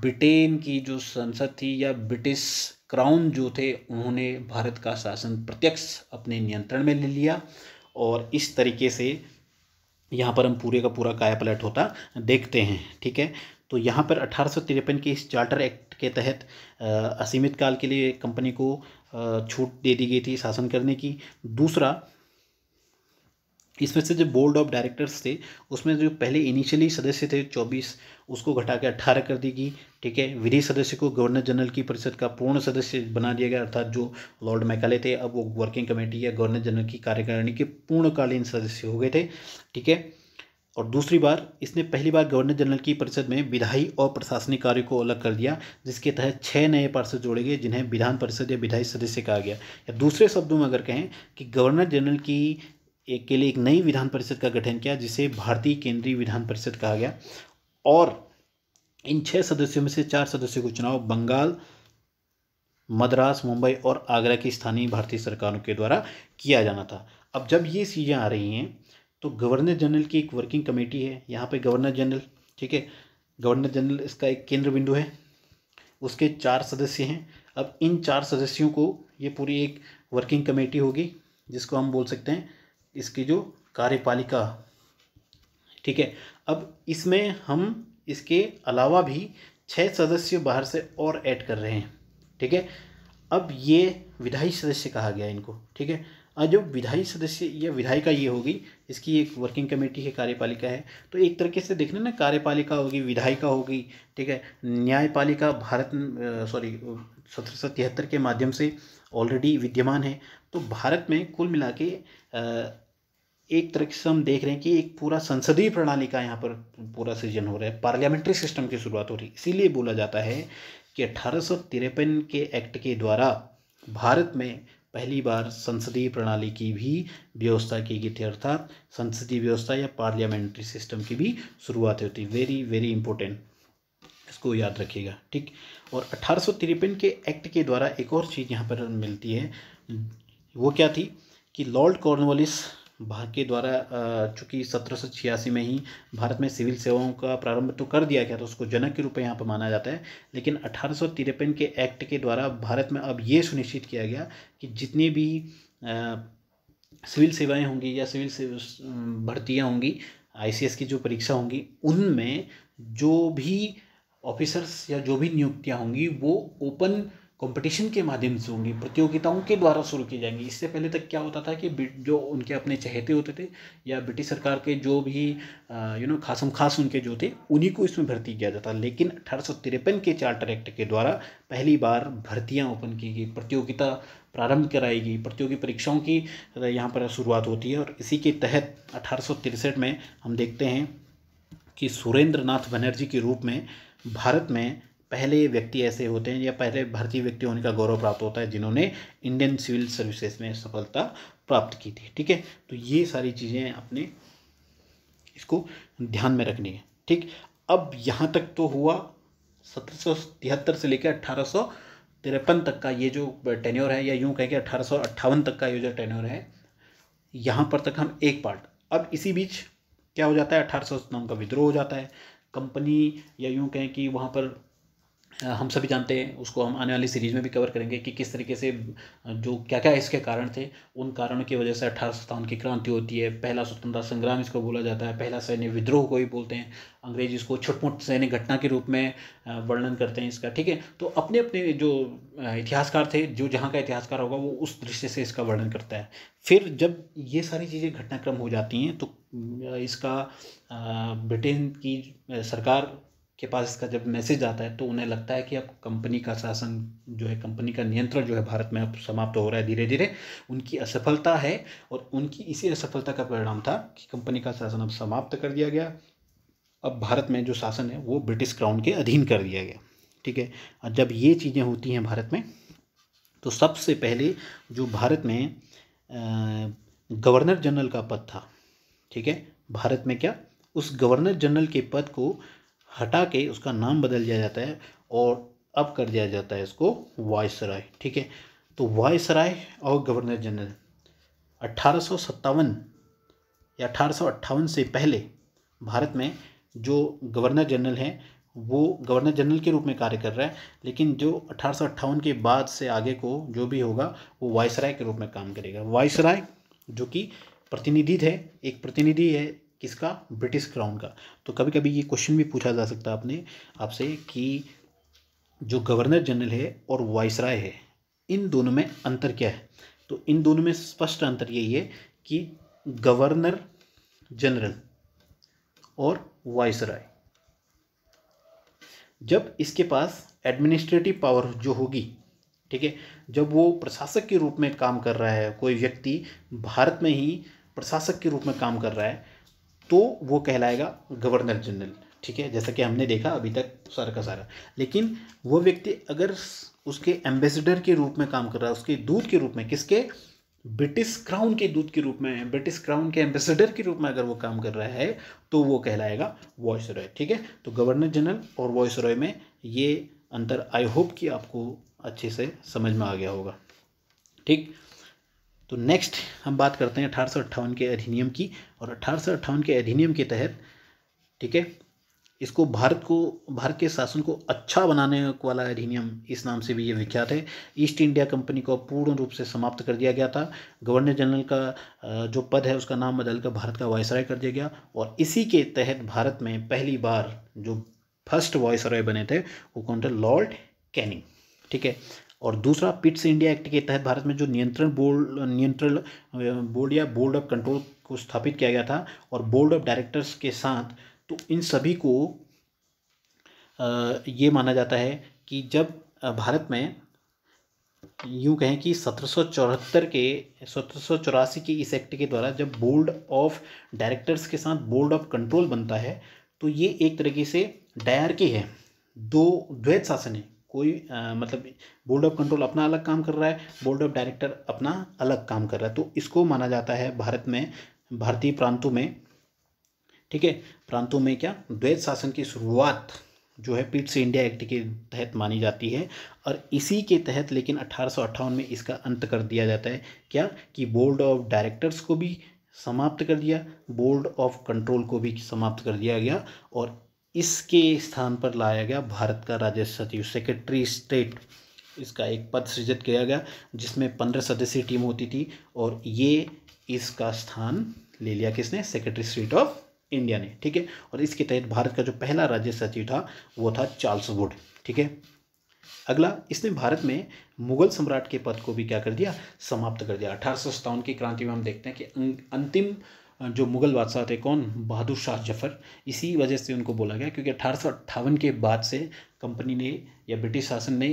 ब्रिटेन की जो संसद थी या ब्रिटिश क्राउन जो थे उन्होंने भारत का शासन प्रत्यक्ष अपने नियंत्रण में ले लिया और इस तरीके से यहाँ पर हम पूरे का पूरा काया पलट होता देखते हैं ठीक है तो यहाँ पर अठारह के इस चार्टर एक्ट के तहत असीमित काल के लिए कंपनी को छूट दे दी गई थी शासन करने की दूसरा इसमें से जो बोर्ड ऑफ डायरेक्टर्स थे उसमें जो पहले इनिशियली सदस्य थे चौबीस उसको घटा के अट्ठारह कर दी गई ठीक है विधि सदस्य को गवर्नर जनरल की परिषद का पूर्ण सदस्य बना दिया गया अर्थात जो लॉर्ड मैकाले थे अब वो वर्किंग कमेटी या गवर्नर जनरल की कार्यकारिणी के पूर्णकालीन सदस्य हो गए थे ठीक है और दूसरी बार इसने पहली बार गवर्नर जनरल की परिषद में विधायी और प्रशासनिक कार्य को अलग कर दिया जिसके तहत छः नए पार्षद जोड़े गए जिन्हें विधान परिषद या विधायी सदस्य कहा गया या दूसरे शब्दों में अगर कहें कि गवर्नर जनरल की एक के लिए एक नई विधान परिषद का गठन किया जिसे भारतीय केंद्रीय विधान परिषद कहा गया और इन छः सदस्यों में से चार सदस्यों को चुनाव बंगाल मद्रास मुंबई और आगरा की स्थानीय भारतीय सरकारों के द्वारा किया जाना था अब जब ये चीज़ें आ रही हैं तो गवर्नर जनरल की एक वर्किंग कमेटी है यहाँ पे गवर्नर जनरल ठीक है गवर्नर जनरल इसका एक केंद्र बिंदु है उसके चार सदस्य हैं अब इन चार सदस्यों को ये पूरी एक वर्किंग कमेटी होगी जिसको हम बोल सकते हैं इसकी जो कार्यपालिका ठीक है अब इसमें हम इसके अलावा भी छः सदस्य बाहर से और ऐड कर रहे हैं ठीक है अब ये विधायी सदस्य कहा गया इनको ठीक है हाँ, जो विधायी सदस्य या विधायिका ये होगी इसकी एक वर्किंग कमेटी है कार्यपालिका है तो एक तरीके से देखने ना कार्यपालिका होगी विधायिका होगी ठीक है न्यायपालिका भारत सॉरी सत्रह सौ तिहत्तर के माध्यम से ऑलरेडी विद्यमान है तो भारत में कुल मिला के एक तरीके से हम देख रहे हैं कि एक पूरा संसदीय प्रणाली का यहाँ पर पूरा सृजन हो रहा है पार्लियामेंट्री सिस्टम की शुरुआत हो रही है इसीलिए बोला जाता है कि अठारह के एक्ट के द्वारा भारत में पहली बार संसदीय प्रणाली की भी व्यवस्था की गई थी अर्थात संसदीय व्यवस्था या पार्लियामेंट्री सिस्टम की भी शुरुआत होती वेरी वेरी इंपॉर्टेंट इसको याद रखिएगा ठीक और अठारह के एक्ट के द्वारा एक और चीज़ यहाँ पर मिलती है वो क्या थी कि लॉर्ड कॉर्नवालिस भारत के द्वारा चूंकि सत्रह में ही भारत में सिविल सेवाओं का प्रारंभ तो कर दिया गया तो उसको जनक के रूप में यहाँ पर माना जाता है लेकिन अठारह के एक्ट के द्वारा भारत में अब ये सुनिश्चित किया गया कि जितनी भी सिविल सेवाएं होंगी या सिविल भर्तियाँ होंगी आई की जो परीक्षा होंगी उनमें जो भी ऑफिसर्स या जो भी नियुक्तियाँ होंगी वो ओपन कंपटीशन के माध्यम से होंगी प्रतियोगिताओं के द्वारा शुरू की जाएंगी इससे पहले तक क्या होता था कि जो उनके अपने चहेते होते थे या ब्रिटिश सरकार के जो भी यू नो खासम खास उनके जो थे उन्हीं को इसमें भर्ती किया जाता लेकिन अठारह के चार्टर एक्ट के द्वारा पहली बार भर्तियाँ ओपन की गई प्रतियोगिता प्रारंभ कराई गई प्रतियोगी परीक्षाओं की यहाँ पर शुरुआत होती है और इसी के तहत अठारह में हम देखते हैं कि सुरेंद्र नाथ बनर्जी के रूप में भारत में पहले व्यक्ति ऐसे होते हैं या पहले भारतीय व्यक्ति होने का गौरव प्राप्त होता है जिन्होंने इंडियन सिविल सर्विसेज में सफलता प्राप्त की थी ठीक है तो ये सारी चीज़ें अपने इसको ध्यान में रखनी है ठीक अब यहाँ तक तो हुआ सत्रह से लेकर अट्ठारह तिरपन तक का ये जो टेन्योर है या यूँ कहें कि अट्ठारह तक का ये जो टेन्योर है यहाँ पर तक हम एक पार्ट अब इसी बीच क्या हो जाता है अट्ठारह का विद्रोह हो जाता है कंपनी या यूँ कहें कि वहाँ पर हम सभी जानते हैं उसको हम आने वाली सीरीज में भी कवर करेंगे कि किस तरीके से जो क्या क्या इसके कारण थे उन कारणों की वजह से अठारह सत्तावन की क्रांति होती है पहला स्वतंत्रता संग्राम इसको बोला जाता है पहला सैन्य विद्रोह को ही बोलते हैं अंग्रेज इसको छुटमुट सैन्य घटना के रूप में वर्णन करते हैं इसका ठीक है तो अपने अपने जो इतिहासकार थे जो जहाँ का इतिहासकार होगा वो उस दृष्टि से इसका वर्णन करता है फिर जब ये सारी चीज़ें घटनाक्रम हो जाती हैं तो इसका ब्रिटेन की सरकार के पास इसका जब मैसेज आता है तो उन्हें लगता है कि अब कंपनी का शासन जो है कंपनी का नियंत्रण जो है भारत में अब समाप्त हो रहा है धीरे धीरे उनकी असफलता है और उनकी इसी असफलता का परिणाम था कि कंपनी का शासन अब समाप्त कर दिया गया अब भारत में जो शासन है वो ब्रिटिश क्राउन के अधीन कर दिया गया ठीक है और जब ये चीज़ें होती हैं भारत में तो सबसे पहले जो भारत में गवर्नर जनरल का पद था ठीक है भारत में क्या उस गवर्नर जनरल के पद को हटा के उसका नाम बदल दिया जाता है और अब कर दिया जाता है इसको वायसराय ठीक है तो वायसराय और गवर्नर जनरल अट्ठारह या अठारह से पहले भारत में जो गवर्नर जनरल हैं वो गवर्नर जनरल के रूप में कार्य कर रहा है लेकिन जो अठारह के बाद से आगे को जो भी होगा वो वायसराय के रूप में काम करेगा वायसराय जो कि प्रतिनिधि थे एक प्रतिनिधि है किसका ब्रिटिश क्राउन का तो कभी कभी ये क्वेश्चन भी पूछा जा सकता है आपने आपसे कि जो गवर्नर जनरल है और राय है इन दोनों में अंतर क्या है तो इन दोनों में स्पष्ट अंतर यही है कि गवर्नर जनरल और राय जब इसके पास एडमिनिस्ट्रेटिव पावर जो होगी ठीक है जब वो प्रशासक के रूप में काम कर रहा है कोई व्यक्ति भारत में ही प्रशासक के रूप में काम कर रहा है तो वो कहलाएगा गवर्नर जनरल ठीक है जैसा कि हमने देखा अभी तक सारा का सारा लेकिन वो व्यक्ति अगर उसके एम्बेसडर के रूप में काम कर रहा है उसके दूत के रूप में किसके ब्रिटिश क्राउन के दूत के रूप में ब्रिटिश क्राउन के एम्बेसडर के रूप में अगर वो काम कर रहा है तो वो कहलाएगा वॉइस रॉय ठीक है तो गवर्नर जनरल और वॉइस रॉय में ये अंतर आई होप कि आपको अच्छे से समझ में आ गया होगा ठीक तो नेक्स्ट हम बात करते हैं अठारह के अधिनियम की और अठारह के अधिनियम के तहत ठीक है इसको भारत को भारत के शासन को अच्छा बनाने वाला अधिनियम इस नाम से भी ये विख्यात है ईस्ट इंडिया कंपनी को पूर्ण रूप से समाप्त कर दिया गया था गवर्नर जनरल का जो पद है उसका नाम बदलकर भारत का वायसराय कर दिया गया और इसी के तहत भारत में पहली बार जो फर्स्ट वायसराय बने थे वो कौन थे लॉर्ड कैनिंग ठीक है और दूसरा पिट्स इंडिया एक्ट के तहत भारत में जो नियंत्रण बोर्ड नियंत्रण बोर्ड या बोर्ड ऑफ कंट्रोल को स्थापित किया गया था और बोर्ड ऑफ डायरेक्टर्स के साथ तो इन सभी को ये माना जाता है कि जब भारत में यूँ कहें कि सत्रह के सत्रह के इस एक्ट के द्वारा जब बोर्ड ऑफ डायरेक्टर्स के साथ बोर्ड ऑफ कंट्रोल बनता है तो ये एक तरीके से डायर के है दो द्वैत शासन है कोई आ, मतलब बोर्ड ऑफ कंट्रोल अपना अलग काम कर रहा है बोर्ड ऑफ डायरेक्टर अपना अलग काम कर रहा है तो इसको माना जाता है भारत में भारतीय प्रांतों में ठीक है प्रांतों में क्या द्वैत शासन की शुरुआत जो है पिट्स इंडिया एक्ट के तहत मानी जाती है और इसी के तहत लेकिन अठारह में इसका अंत कर दिया जाता है क्या कि बोर्ड ऑफ डायरेक्टर्स को भी समाप्त कर दिया बोर्ड ऑफ कंट्रोल को भी समाप्त कर दिया गया और इसके स्थान पर लाया गया भारत का राज्य सचिव सेक्रेटरी स्टेट इसका एक पद सृजित किया गया जिसमें पंद्रह सदस्यीय टीम होती थी और ये इसका स्थान ले लिया किसने सेक्रेटरी स्टेट ऑफ इंडिया ने ठीक है और इसके तहत भारत का जो पहला राज्य सचिव था वो था चार्ल्स वुड ठीक है अगला इसने भारत में मुगल सम्राट के पद को भी क्या कर दिया समाप्त कर दिया अठारह की क्रांति में हम देखते हैं कि अंतिम जो मुग़ल बादशाह थे कौन बहादुर शाह जफ़र इसी वजह से उनको बोला गया क्योंकि अठारह के बाद से कंपनी ने या ब्रिटिश शासन ने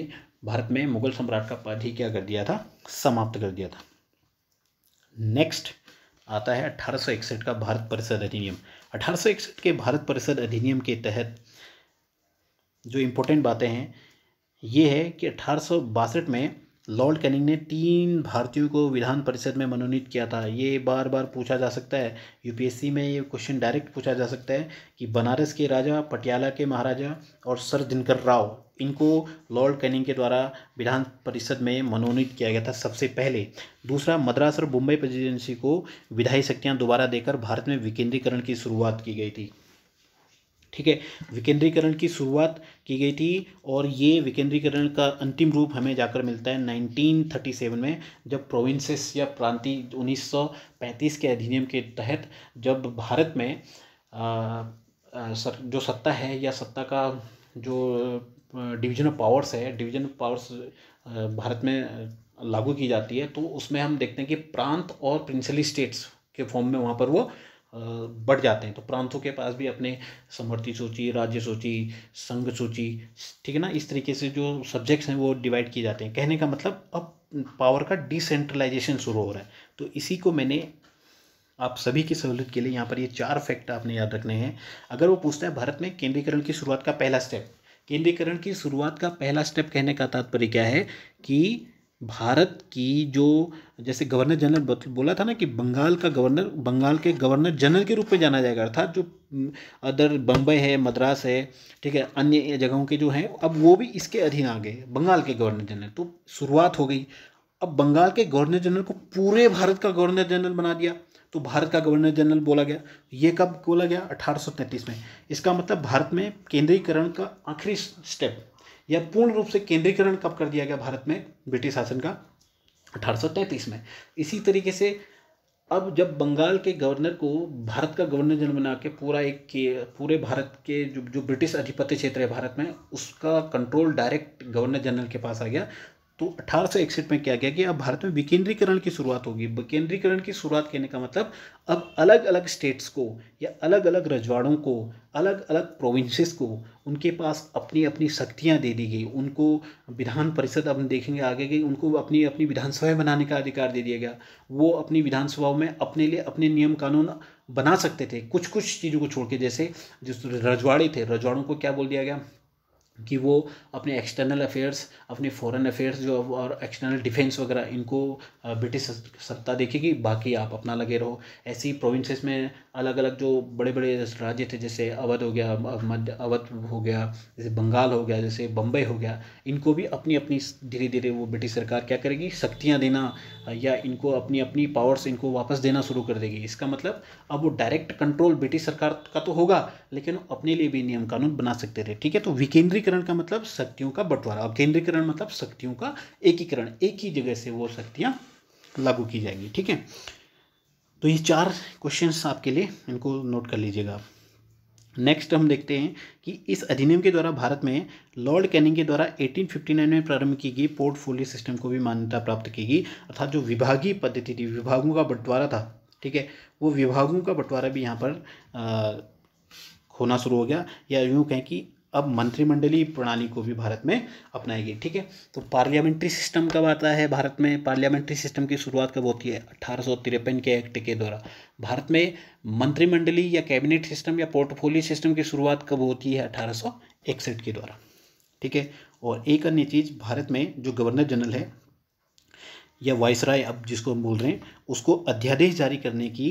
भारत में मुग़ल सम्राट का ही क्या कर दिया था समाप्त कर दिया था नेक्स्ट आता है अठारह का भारत परिषद अधिनियम अठारह के भारत परिषद अधिनियम के तहत जो इम्पोर्टेंट बातें हैं ये है कि अठारह में लॉर्ड कैनिंग ने तीन भारतीयों को विधान परिषद में मनोनीत किया था ये बार बार पूछा जा सकता है यूपीएससी में ये क्वेश्चन डायरेक्ट पूछा जा सकता है कि बनारस के राजा पटियाला के महाराजा और सर दिनकर राव इनको लॉर्ड कैनिंग के द्वारा विधान परिषद में मनोनीत किया गया था सबसे पहले दूसरा मद्रास और मुंबई प्रेजिडेंसी को विधायी शक्तियाँ दोबारा देकर भारत में विकेंद्रीकरण की शुरुआत की गई थी ठीक है विकेंद्रीकरण की शुरुआत की गई थी और ये विकेंद्रीकरण का अंतिम रूप हमें जाकर मिलता है 1937 में जब प्रोविंसेस या प्रांति 1935 के अधिनियम के तहत जब भारत में आ, आ, सर, जो सत्ता है या सत्ता का जो डिवीजन ऑफ पावर्स है डिवीजन ऑफ पावर्स भारत में लागू की जाती है तो उसमें हम देखते हैं कि प्रांत और प्रिंसली स्टेट्स के फॉर्म में वहाँ पर वो बढ़ जाते हैं तो प्रांतों के पास भी अपने समर्थी सूची राज्य सूची संघ सूची ठीक है ना इस तरीके से जो सब्जेक्ट्स हैं वो डिवाइड किए जाते हैं कहने का मतलब अब पावर का डिसेंट्रलाइजेशन शुरू हो रहा है तो इसी को मैंने आप सभी की सहूलियत के लिए यहाँ पर ये चार फैक्ट आपने याद रखने हैं अगर वो पूछता है भारत में केंद्रीकरण की शुरुआत का पहला स्टेप केंद्रीकरण की शुरुआत का पहला स्टेप कहने का तात्पर्य क्या है कि भारत की जो जैसे गवर्नर जनरल बोला था ना कि बंगाल का गवर्नर बंगाल के गवर्नर जनरल के रूप में जाना जाएगा अर्थात जो अदर बम्बई है मद्रास है ठीक है अन्य जगहों के जो हैं अब वो भी इसके अधीन आ गए बंगाल के गवर्नर जनरल तो शुरुआत हो गई अब बंगाल के गवर्नर जनरल को पूरे भारत का गवर्नर जनरल बना दिया तो भारत का गवर्नर जनरल बोला गया ये कब बोला गया अठारह में इसका मतलब भारत में केंद्रीकरण का आखिरी स्टेप या पूर्ण रूप से केंद्रीकरण कब कर दिया गया भारत में ब्रिटिश शासन का अठारह में इसी तरीके से अब जब बंगाल के गवर्नर को भारत का गवर्नर जनरल बना के पूरा एक के पूरे भारत के जो जो ब्रिटिश अधिपत्य क्षेत्र है भारत में उसका कंट्रोल डायरेक्ट गवर्नर जनरल के पास आ गया तो अठारह में क्या किया कि अब भारत में विकेंद्रीकरण की शुरुआत होगी विकेंद्रीकरण की शुरुआत कहने का मतलब अब अलग अलग स्टेट्स को या अलग अलग रजवाड़ों को अलग अलग प्रोविंसेस को उनके पास अपनी अपनी शक्तियाँ दे दी गई उनको विधान परिषद अब देखेंगे आगे कि उनको अपनी अपनी विधानसभाएं बनाने का अधिकार दे दिया गया वो अपनी विधानसभाओं में अपने लिए अपने नियम कानून बना सकते थे कुछ कुछ चीज़ों को छोड़ के जैसे जिस रजवाड़े थे रजवाड़ों को क्या बोल दिया गया कि वो अपने एक्सटर्नल अफेयर्स अपने फॉरेन अफेयर्स जो और एक्सटर्नल डिफेंस वगैरह इनको ब्रिटिश सत्ता देखेगी बाकी आप अपना लगे रहो ऐसी प्रोविंसेस में अलग अलग जो बड़े बड़े राज्य थे जैसे अवध हो गया मध्य अवध हो गया जैसे बंगाल हो गया जैसे बम्बई हो गया इनको भी अपनी अपनी धीरे धीरे वो ब्रिटिश सरकार क्या करेगी शक्तियाँ देना या इनको अपनी अपनी पावर्स इनको वापस देना शुरू कर देगी इसका मतलब अब वो डायरेक्ट कंट्रोल ब्रिटिश सरकार का तो होगा लेकिन अपने लिए भी नियम कानून बना सकते थे ठीक है तो विकेंद्रीकरण एकीकरण का मतलब शक्तियों का बंटवारा और केंद्रीकरण मतलब शक्तियों का एकीकरण एक ही जगह से वो शक्तियां लागू की जाएंगी ठीक है तो ये चार क्वेश्चंस आपके लिए इनको नोट कर लीजिएगा आप नेक्स्ट हम देखते हैं कि इस अधिनियम के द्वारा भारत में लॉर्ड कैनिंग के द्वारा 1859 में प्रारंभ की गई पोर्टफोलियो सिस्टम को भी मान्यता प्राप्त की गई अर्थात जो विभागीय पद्धति थी विभागों का बंटवारा था ठीक है वो विभागों का बंटवारा भी यहाँ पर आ, होना शुरू हो गया या यूँ कहें कि अब मंत्रिमंडलीय प्रणाली को भी भारत में अपनाएगी ठीक है तो पार्लियामेंट्री सिस्टम कब आता है भारत में पार्लियामेंट्री सिस्टम की शुरुआत कब होती है अठारह के एक्ट के द्वारा भारत में मंत्रिमंडली या कैबिनेट सिस्टम या पोर्टफोलियो सिस्टम की शुरुआत कब होती है अठारह के द्वारा ठीक है और एक अन्य चीज़ भारत में जो गवर्नर जनरल है या राय अब जिसको हम बोल रहे हैं उसको अध्यादेश जारी करने की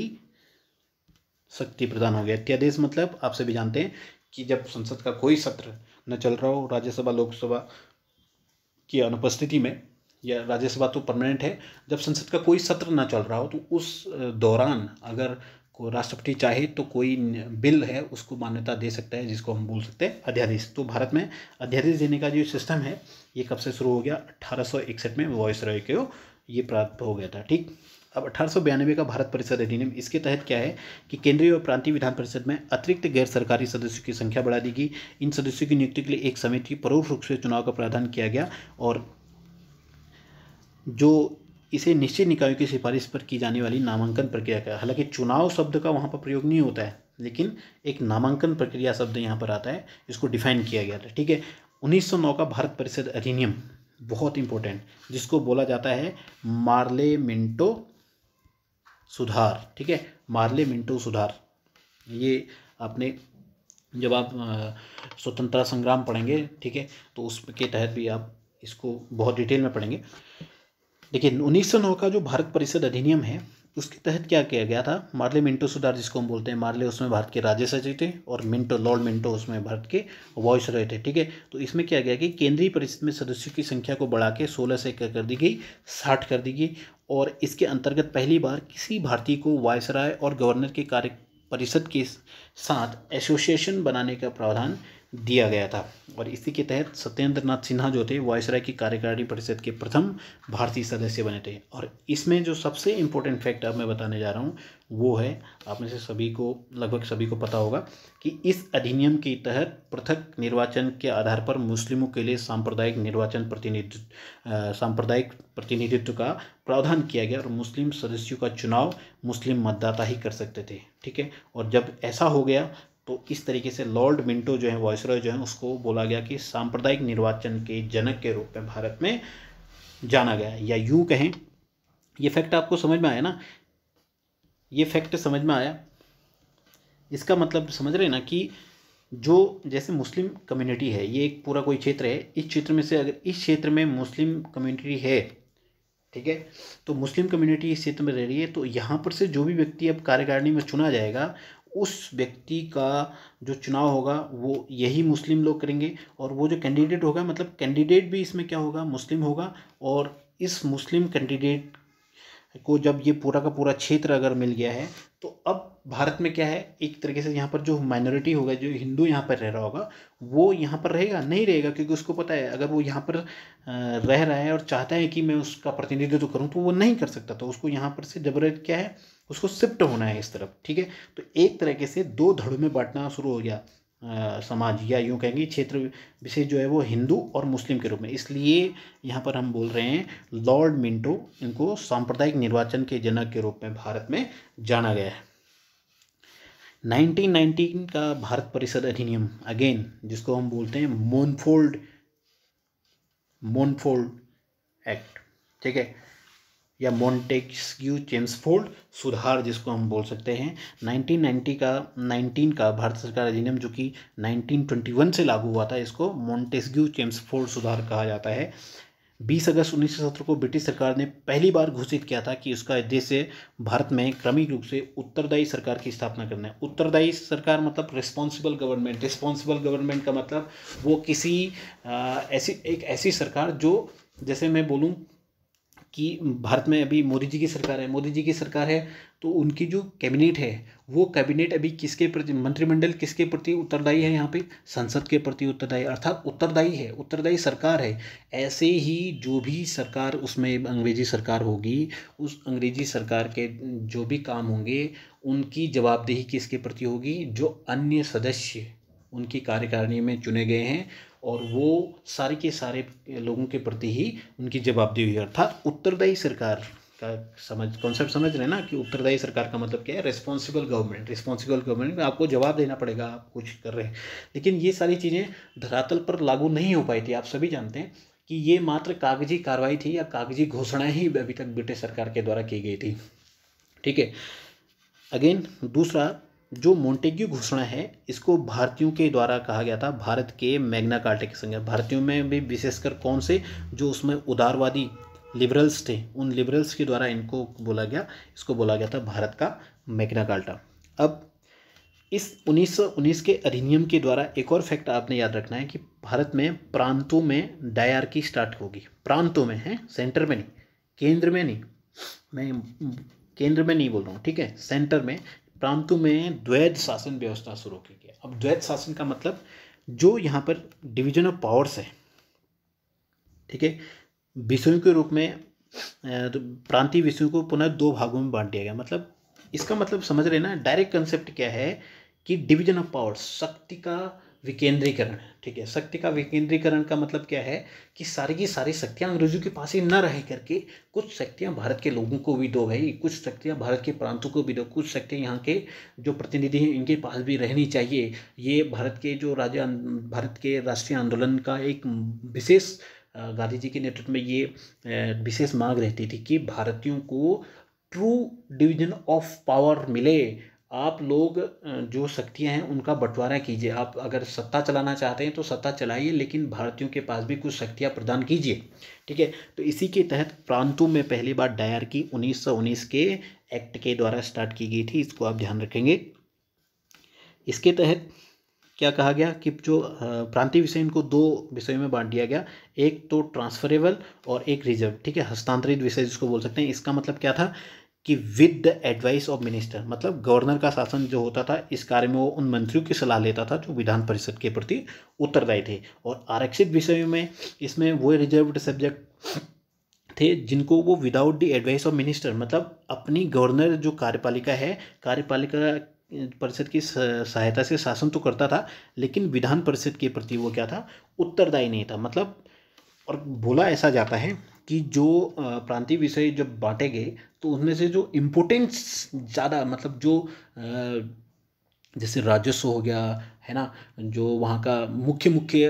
शक्ति प्रदान हो गया अध्यादेश मतलब आप सभी जानते हैं कि जब संसद का कोई सत्र न चल रहा हो राज्यसभा लोकसभा की अनुपस्थिति में या राज्यसभा तो परमानेंट है जब संसद का कोई सत्र न चल रहा हो तो उस दौरान अगर को राष्ट्रपति चाहे तो कोई बिल है उसको मान्यता दे सकता है जिसको हम बोल सकते हैं अध्यादेश तो भारत में अध्यादेश देने का जो सिस्टम है ये कब से शुरू हो गया अट्ठारह में वॉइस रॉय के ये प्राप्त हो गया था ठीक अब अठारह का भारत परिषद अधिनियम इसके तहत क्या है कि केंद्रीय और प्रांतीय विधान परिषद में अतिरिक्त गैर सरकारी सदस्यों की संख्या बढ़ा दी गई इन सदस्यों की नियुक्ति के लिए एक समिति परोक्ष रूप से चुनाव का प्रावधान किया गया और जो इसे निश्चित निकायों की सिफारिश पर की जाने वाली नामांकन प्रक्रिया का हालांकि चुनाव शब्द का वहाँ पर प्रयोग नहीं होता है लेकिन एक नामांकन प्रक्रिया शब्द यहाँ पर आता है इसको डिफाइन किया गया था ठीक है 1909 का भारत परिषद अधिनियम बहुत इंपॉर्टेंट जिसको बोला जाता है मार्लेमेंटो सुधार ठीक है मार्ले मिंटो सुधार ये आपने जब आप स्वतंत्रता संग्राम पढ़ेंगे ठीक है तो उसके तहत भी आप इसको बहुत डिटेल में पढ़ेंगे लेकिन उन्नीस सौ नौ का जो भारत परिषद अधिनियम है उसके तहत क्या किया गया था मार्ले मिंटो सुधार जिसको हम बोलते हैं मार्ले उसमें भारत के राज्य सचिव थे और मिंटो लॉर्ड मिंटो उसमें भारत के वॉइस रहे थे ठीक है तो इसमें क्या गया कि केंद्रीय परिषद में सदस्यों की संख्या को बढ़ा के सोलह से कर दी गई साठ कर दी गई और इसके अंतर्गत पहली बार किसी भारतीय को वायसराय और गवर्नर के कार्य परिषद के साथ एसोसिएशन बनाने का प्रावधान दिया गया था और इसी के तहत सत्येंद्र नाथ सिन्हा जो थे वायसराय की कार्यकारिणी परिषद के प्रथम भारतीय सदस्य बने थे और इसमें जो सबसे इम्पोर्टेंट फैक्ट अब मैं बताने जा रहा हूँ वो है आप में से सभी को लगभग सभी को पता होगा कि इस अधिनियम के तहत पृथक निर्वाचन के आधार पर मुस्लिमों के लिए सांप्रदायिक निर्वाचन प्रतिनिधित्व सांप्रदायिक प्रतिनिधित्व का प्रावधान किया गया और मुस्लिम सदस्यों का चुनाव मुस्लिम मतदाता ही कर सकते थे ठीक है और जब ऐसा हो गया तो इस तरीके से लॉर्ड मिंटो जो है वॉयसरॉय जो है उसको बोला गया कि सांप्रदायिक निर्वाचन के जनक के रूप में भारत में जाना गया या यूँ कहें ये फैक्ट आपको समझ में आया ना ये फैक्ट समझ में आया इसका मतलब समझ रहे ना कि जो जैसे मुस्लिम कम्युनिटी है ये एक पूरा कोई क्षेत्र है इस क्षेत्र में से अगर इस क्षेत्र में मुस्लिम कम्युनिटी है ठीक है तो मुस्लिम कम्युनिटी इस क्षेत्र में रह रही है तो यहाँ पर से जो भी व्यक्ति अब कार्यकारिणी में चुना जाएगा उस व्यक्ति का जो चुनाव होगा वो यही मुस्लिम लोग करेंगे और वो जो कैंडिडेट होगा मतलब कैंडिडेट भी इसमें क्या होगा मुस्लिम होगा और इस मुस्लिम कैंडिडेट को जब ये पूरा का पूरा क्षेत्र अगर मिल गया है तो अब भारत में क्या है एक तरीके से यहाँ पर जो माइनॉरिटी होगा जो हिंदू यहाँ पर रह रहा होगा वो यहाँ पर रहेगा नहीं रहेगा क्योंकि उसको पता है अगर वो यहाँ पर रह रहा है और चाहता है कि मैं उसका प्रतिनिधित्व करूँ तो वो नहीं कर सकता तो उसको यहाँ पर से जबरदस्त क्या है उसको शिफ्ट होना है इस तरफ ठीक है तो एक तरीके से दो धड़ों में बांटना शुरू हो गया आ, समाज या यूँ कहेंगे क्षेत्र विशेष जो है वो हिंदू और मुस्लिम के रूप में इसलिए यहाँ पर हम बोल रहे हैं लॉर्ड मिंटो इनको सांप्रदायिक निर्वाचन के जनक के रूप में भारत में जाना गया है 1919 का भारत परिषद अधिनियम अगेन जिसको हम बोलते हैं मोनफोल्ड मोनफोल्ड एक्ट ठीक है या मॉन्टेक्स्क्यू चेम्सफोल्ड सुधार जिसको हम बोल सकते हैं 1990 का 19 का भारत सरकार अधिनियम जो कि 1921 से लागू हुआ था इसको मॉन्टेस्क्यू चेम्सफोल्ड सुधार कहा जाता है 20 अगस्त उन्नीस को ब्रिटिश सरकार ने पहली बार घोषित किया था कि उसका उद्देश्य भारत में क्रमिक रूप से उत्तरदायी सरकार की स्थापना करना है उत्तरदायी सरकार मतलब रिस्पॉन्सिबल गवर्नमेंट रिस्पॉन्सिबल गवर्नमेंट का मतलब वो किसी आ, ऐसी एक ऐसी सरकार जो जैसे मैं बोलूँ कि भारत में अभी मोदी जी की सरकार है मोदी जी की सरकार है तो उनकी जो कैबिनेट है वो कैबिनेट अभी किसके प्रति मंत्रिमंडल किसके प्रति उत्तरदायी है यहाँ पे संसद के प्रति उत्तरदायी अर्थात उत्तरदायी है उत्तरदायी सरकार है ऐसे ही जो भी सरकार उसमें अंग्रेजी सरकार होगी उस अंग्रेजी सरकार के जो भी काम होंगे उनकी जवाबदेही किसके प्रति होगी जो अन्य सदस्य उनकी कार्यकारिणी में चुने गए हैं और वो सारे के सारे लोगों के प्रति ही उनकी जवाबदेही अर्थात उत्तरदायी सरकार का समझ कॉन्सेप्ट समझ रहे हैं ना कि उत्तरदायी सरकार का मतलब क्या है रेस्पॉन्सिबल गवर्नमेंट रिस्पॉन्सिबल गवर्नमेंट में आपको जवाब देना पड़ेगा आप कुछ कर रहे हैं लेकिन ये सारी चीज़ें धरातल पर लागू नहीं हो पाई थी आप सभी जानते हैं कि ये मात्र कागजी कार्रवाई थी या कागजी घोषणाएं ही अभी तक ब्रिटिश सरकार के द्वारा की गई थी ठीक है अगेन दूसरा जो मोन्टेग्यू घोषणा है इसको भारतीयों के द्वारा कहा गया था भारत के मैग्ना कार्टा के संज्ञा भारतीयों में भी विशेषकर कौन से जो उसमें उदारवादी लिबरल्स थे उन लिबरल्स के द्वारा इनको बोला गया इसको बोला गया था भारत का मैग्ना कार्टा अब इस 1919 के अधिनियम के द्वारा एक और फैक्ट आपने याद रखना है कि भारत में प्रांतों में की स्टार्ट होगी प्रांतों में है सेंटर में नहीं केंद्र में नहीं मैं केंद्र में नहीं बोल रहा हूँ ठीक है सेंटर में प्रांतों में द्वैध शासन व्यवस्था शुरू की गई अब द्वैध शासन का मतलब जो यहाँ पर डिवीजन ऑफ पावर्स है ठीक है विषयों के रूप में तो प्रांतीय विषयों को पुनः दो भागों में बांट दिया गया मतलब इसका मतलब समझ रहे ना डायरेक्ट कंसेप्ट क्या है कि डिवीजन ऑफ पावर्स शक्ति का विकेंद्रीकरण ठीक है शक्ति का विकेंद्रीकरण का मतलब क्या है कि सारी की सारी शक्तियाँ अंग्रेजों के पास ही न रह करके कुछ शक्तियाँ भारत के लोगों को भी दो भाई कुछ शक्तियाँ भारत के प्रांतों को भी दो कुछ शक्तियाँ यहाँ के जो प्रतिनिधि हैं इनके पास भी रहनी चाहिए ये भारत के जो राजा भारत के राष्ट्रीय आंदोलन का एक विशेष गांधी जी के नेतृत्व में ये विशेष मांग रहती थी कि भारतीयों को ट्रू डिवीजन ऑफ पावर मिले आप लोग जो शक्तियाँ हैं उनका बंटवारा कीजिए आप अगर सत्ता चलाना चाहते हैं तो सत्ता चलाइए लेकिन भारतीयों के पास भी कुछ शक्तियाँ प्रदान कीजिए ठीक है तो इसी के तहत प्रांतों में पहली बार डायर की उन्नीस के एक्ट के द्वारा स्टार्ट की गई थी इसको आप ध्यान रखेंगे इसके तहत क्या कहा गया कि जो प्रांतीय विषय इनको दो विषयों में बांट दिया गया एक तो ट्रांसफरेबल और एक रिजर्व ठीक है हस्तांतरित विषय जिसको बोल सकते हैं इसका मतलब क्या था कि with the advice of minister मतलब गवर्नर का शासन जो होता था इस कार्य में वो उन मंत्रियों की सलाह लेता था जो विधान परिषद के प्रति उत्तरदायी थे और आरक्षित विषयों में इसमें वो रिजर्व सब्जेक्ट थे जिनको वो without the advice of minister मतलब अपनी गवर्नर जो कार्यपालिका है कार्यपालिका परिषद की सहायता से शासन तो करता था लेकिन विधान परिषद के प्रति वो क्या था उत्तरदायी नहीं था मतलब और बोला ऐसा जाता है कि जो प्रांतीय विषय जब बांटे गए तो उनमें से जो इम्पोर्टेंस ज़्यादा मतलब जो जैसे राजस्व हो गया है ना जो वहाँ का मुख्य मुख्य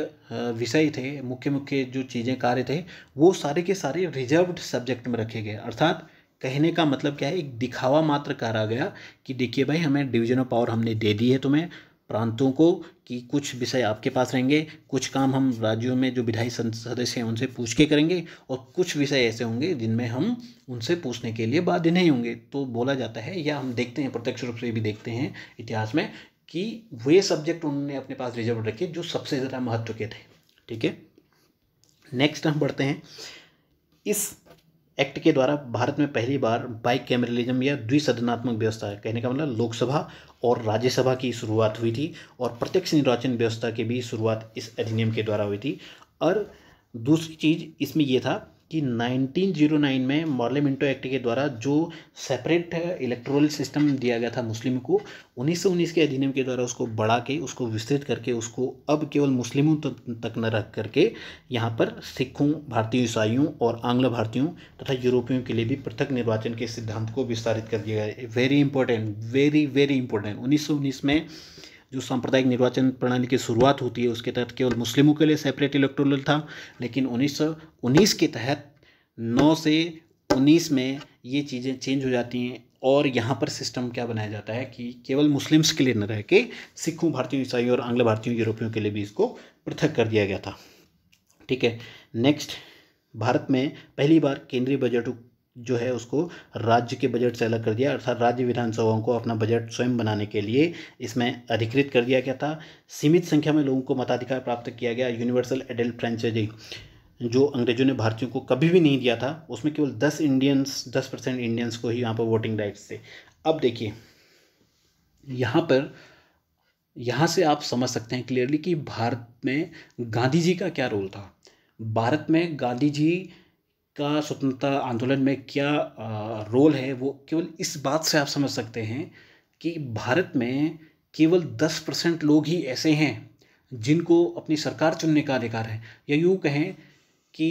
विषय थे मुख्य मुख्य जो चीज़ें कार्य थे वो सारे के सारे रिजर्व सब्जेक्ट में रखे गए अर्थात कहने का मतलब क्या है एक दिखावा मात्र करा गया कि देखिए भाई हमें डिवीजन ऑफ पावर हमने दे दी है तुम्हें प्रांतों को कि कुछ विषय आपके पास रहेंगे कुछ काम हम राज्यों में जो विधायी सदस्य हैं उनसे पूछ के करेंगे और कुछ विषय ऐसे होंगे जिनमें हम उनसे पूछने के लिए बाध्य नहीं होंगे तो बोला जाता है या हम देखते हैं प्रत्यक्ष रूप से भी देखते हैं इतिहास में कि वे सब्जेक्ट उन्होंने अपने पास रिजर्व रखे जो सबसे ज़्यादा महत्व के थे ठीक है नेक्स्ट हम बढ़ते हैं इस एक्ट के द्वारा भारत में पहली बार बाइक कैमरलिज्म या द्विसदनात्मक व्यवस्था कहने का मतलब लोकसभा और राज्यसभा की शुरुआत हुई थी और प्रत्यक्ष निर्वाचन व्यवस्था की भी शुरुआत इस अधिनियम के द्वारा हुई थी और दूसरी चीज़ इसमें यह था कि 1909 में मॉर्ले मिंटो एक्ट के द्वारा जो सेपरेट इलेक्ट्रोल सिस्टम दिया गया था मुस्लिम को उन्नीस के अधिनियम के द्वारा उसको बढ़ा के उसको विस्तृत करके उसको अब केवल मुस्लिमों तक न रख करके यहाँ पर सिखों भारतीय ईसाइयों और आंग्ल भारतीयों तथा यूरोपियों के लिए भी पृथक निर्वाचन के सिद्धांत को विस्तारित कर दिया गया very important very very important उन्नीस में जो सांप्रदायिक निर्वाचन प्रणाली की शुरुआत होती है उसके तहत केवल मुस्लिमों के लिए सेपरेट इलेक्ट्रोल था लेकिन उन्नीस के तहत नौ से उन्नीस में ये चीज़ें चेंज हो जाती हैं और यहाँ पर सिस्टम क्या बनाया जाता है कि केवल मुस्लिम्स के लिए न रह के सिखों भारतीयों ईसाइयों और आंग्ल भारतीयों यूरोपियों के लिए भी इसको पृथक कर दिया गया था ठीक है नेक्स्ट भारत में पहली बार केंद्रीय बजट जो है उसको राज्य के बजट से अलग कर दिया अर्थात राज्य विधानसभाओं को अपना बजट स्वयं बनाने के लिए इसमें अधिकृत कर दिया गया था सीमित संख्या में लोगों को मताधिकार प्राप्त किया गया यूनिवर्सल एडल्ट फ्रेंचाइजी जो अंग्रेजों ने भारतीयों को कभी भी नहीं दिया था उसमें केवल दस इंडियंस दस परसेंट इंडियंस को ही यहाँ पर वोटिंग राइट्स थे अब देखिए यहाँ पर यहाँ से आप समझ सकते हैं क्लियरली कि भारत में गांधी जी का क्या रोल था भारत में गांधी जी का स्वतंत्रता आंदोलन में क्या रोल है वो केवल इस बात से आप समझ सकते हैं कि भारत में केवल दस परसेंट लोग ही ऐसे हैं जिनको अपनी सरकार चुनने का अधिकार है या यूँ कहें कि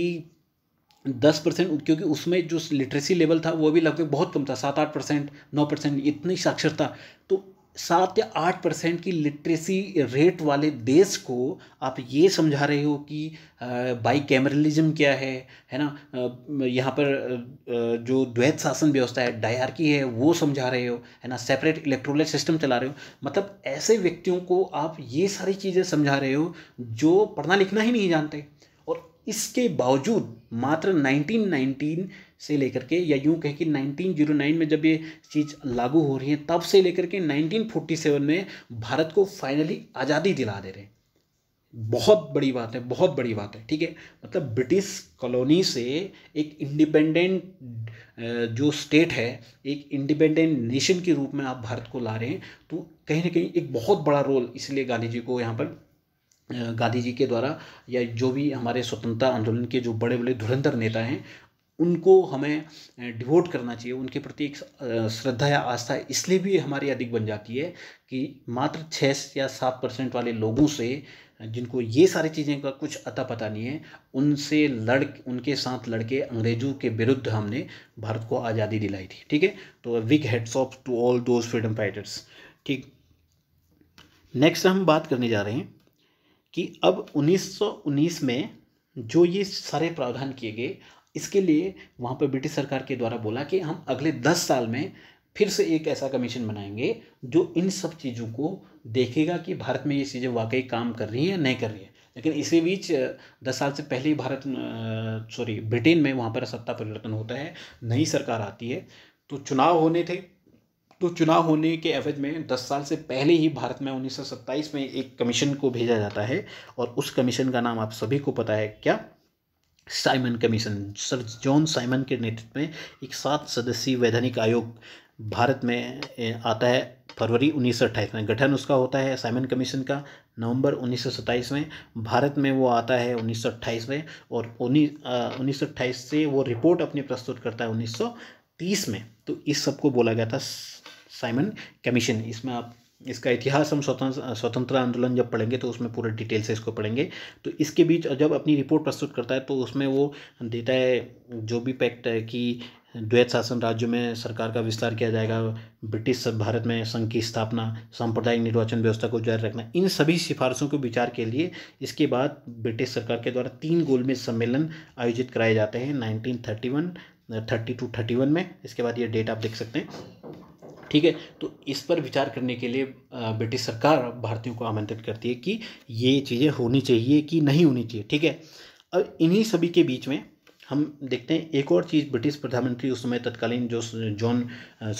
दस परसेंट क्योंकि उसमें जो लिटरेसी लेवल था वो भी लगभग बहुत कम था सात आठ परसेंट नौ परसेंट इतनी साक्षरता तो सात या आठ परसेंट की लिटरेसी रेट वाले देश को आप ये समझा रहे हो कि बाई कैमरलिज्म क्या है है ना यहाँ पर जो द्वैत शासन व्यवस्था है की है वो समझा रहे हो है ना सेपरेट इलेक्ट्रोलाइट सिस्टम चला रहे हो मतलब ऐसे व्यक्तियों को आप ये सारी चीज़ें समझा रहे हो जो पढ़ना लिखना ही नहीं जानते और इसके बावजूद मात्र नाइनटीन नाइनटीन से लेकर के या यूँ कहें कि 1909 में जब ये चीज़ लागू हो रही है तब से लेकर के 1947 में भारत को फाइनली आज़ादी दिला दे रहे हैं बहुत बड़ी बात है बहुत बड़ी बात है ठीक है मतलब ब्रिटिश कॉलोनी से एक इंडिपेंडेंट जो स्टेट है एक इंडिपेंडेंट नेशन के रूप में आप भारत को ला रहे हैं तो कहीं ना कहीं एक बहुत बड़ा रोल इसलिए गांधी जी को यहाँ पर गांधी जी के द्वारा या जो भी हमारे स्वतंत्रता आंदोलन के जो बड़े बड़े धुरंधर नेता हैं उनको हमें डिवोट करना चाहिए उनके प्रति एक श्रद्धा या आस्था इसलिए भी हमारी अधिक बन जाती है कि मात्र छः या सात परसेंट वाले लोगों से जिनको ये सारी चीज़ें का कुछ अता पता नहीं है उनसे लड़ उनके साथ लड़के अंग्रेज़ों के विरुद्ध हमने भारत को आज़ादी दिलाई थी ठीक है तो big heads off to all those freedom fighters ठीक नेक्स्ट हम बात करने जा रहे हैं कि अब 1919 में जो ये सारे प्रावधान किए गए इसके लिए वहाँ पर ब्रिटिश सरकार के द्वारा बोला कि हम अगले दस साल में फिर से एक ऐसा कमीशन बनाएंगे जो इन सब चीज़ों को देखेगा कि भारत में ये चीज़ें वाकई काम कर रही हैं या नहीं कर रही है लेकिन इसी बीच दस साल से पहले ही भारत सॉरी ब्रिटेन में वहाँ पर सत्ता परिवर्तन होता है नई सरकार आती है तो चुनाव होने थे तो चुनाव होने के एवज में दस साल से पहले ही भारत में उन्नीस में एक कमीशन को भेजा जाता है और उस कमीशन का नाम आप सभी को पता है क्या Simon commission sir John Simon के नेतृत्व में एक सात सदस्यीय वैधानिक आयोग भारत में आता है फरवरी उन्नीस में गठन उसका होता है साइमन कमीशन का नवंबर उन्नीस में भारत में वो आता है उन्नीस में और उन्नीस से वो रिपोर्ट अपनी प्रस्तुत करता है 1930 में तो इस सबको बोला गया था साइमन कमीशन इसमें आप इसका इतिहास हम स्वतंत्र स्वतंत्र आंदोलन जब पढ़ेंगे तो उसमें पूरे डिटेल से इसको पढ़ेंगे तो इसके बीच जब अपनी रिपोर्ट प्रस्तुत करता है तो उसमें वो देता है जो भी पैक्ट है कि द्वैत शासन राज्यों में सरकार का विस्तार किया जाएगा ब्रिटिश भारत में संघ की स्थापना सांप्रदायिक निर्वाचन व्यवस्था को जारी रखना इन सभी सिफारिशों के विचार के लिए इसके बाद ब्रिटिश सरकार के द्वारा तीन गोलमेज सम्मेलन आयोजित कराए जाते हैं nineteen thirty one thirty two thirty one में इसके बाद ये डेट आप देख सकते हैं ठीक है तो इस पर विचार करने के लिए ब्रिटिश सरकार भारतीयों को आमंत्रित करती है कि ये चीज़ें होनी चाहिए कि नहीं होनी चाहिए ठीक है अब इन्हीं सभी के बीच में हम देखते हैं एक और चीज़ ब्रिटिश प्रधानमंत्री उस समय तत्कालीन जो जॉन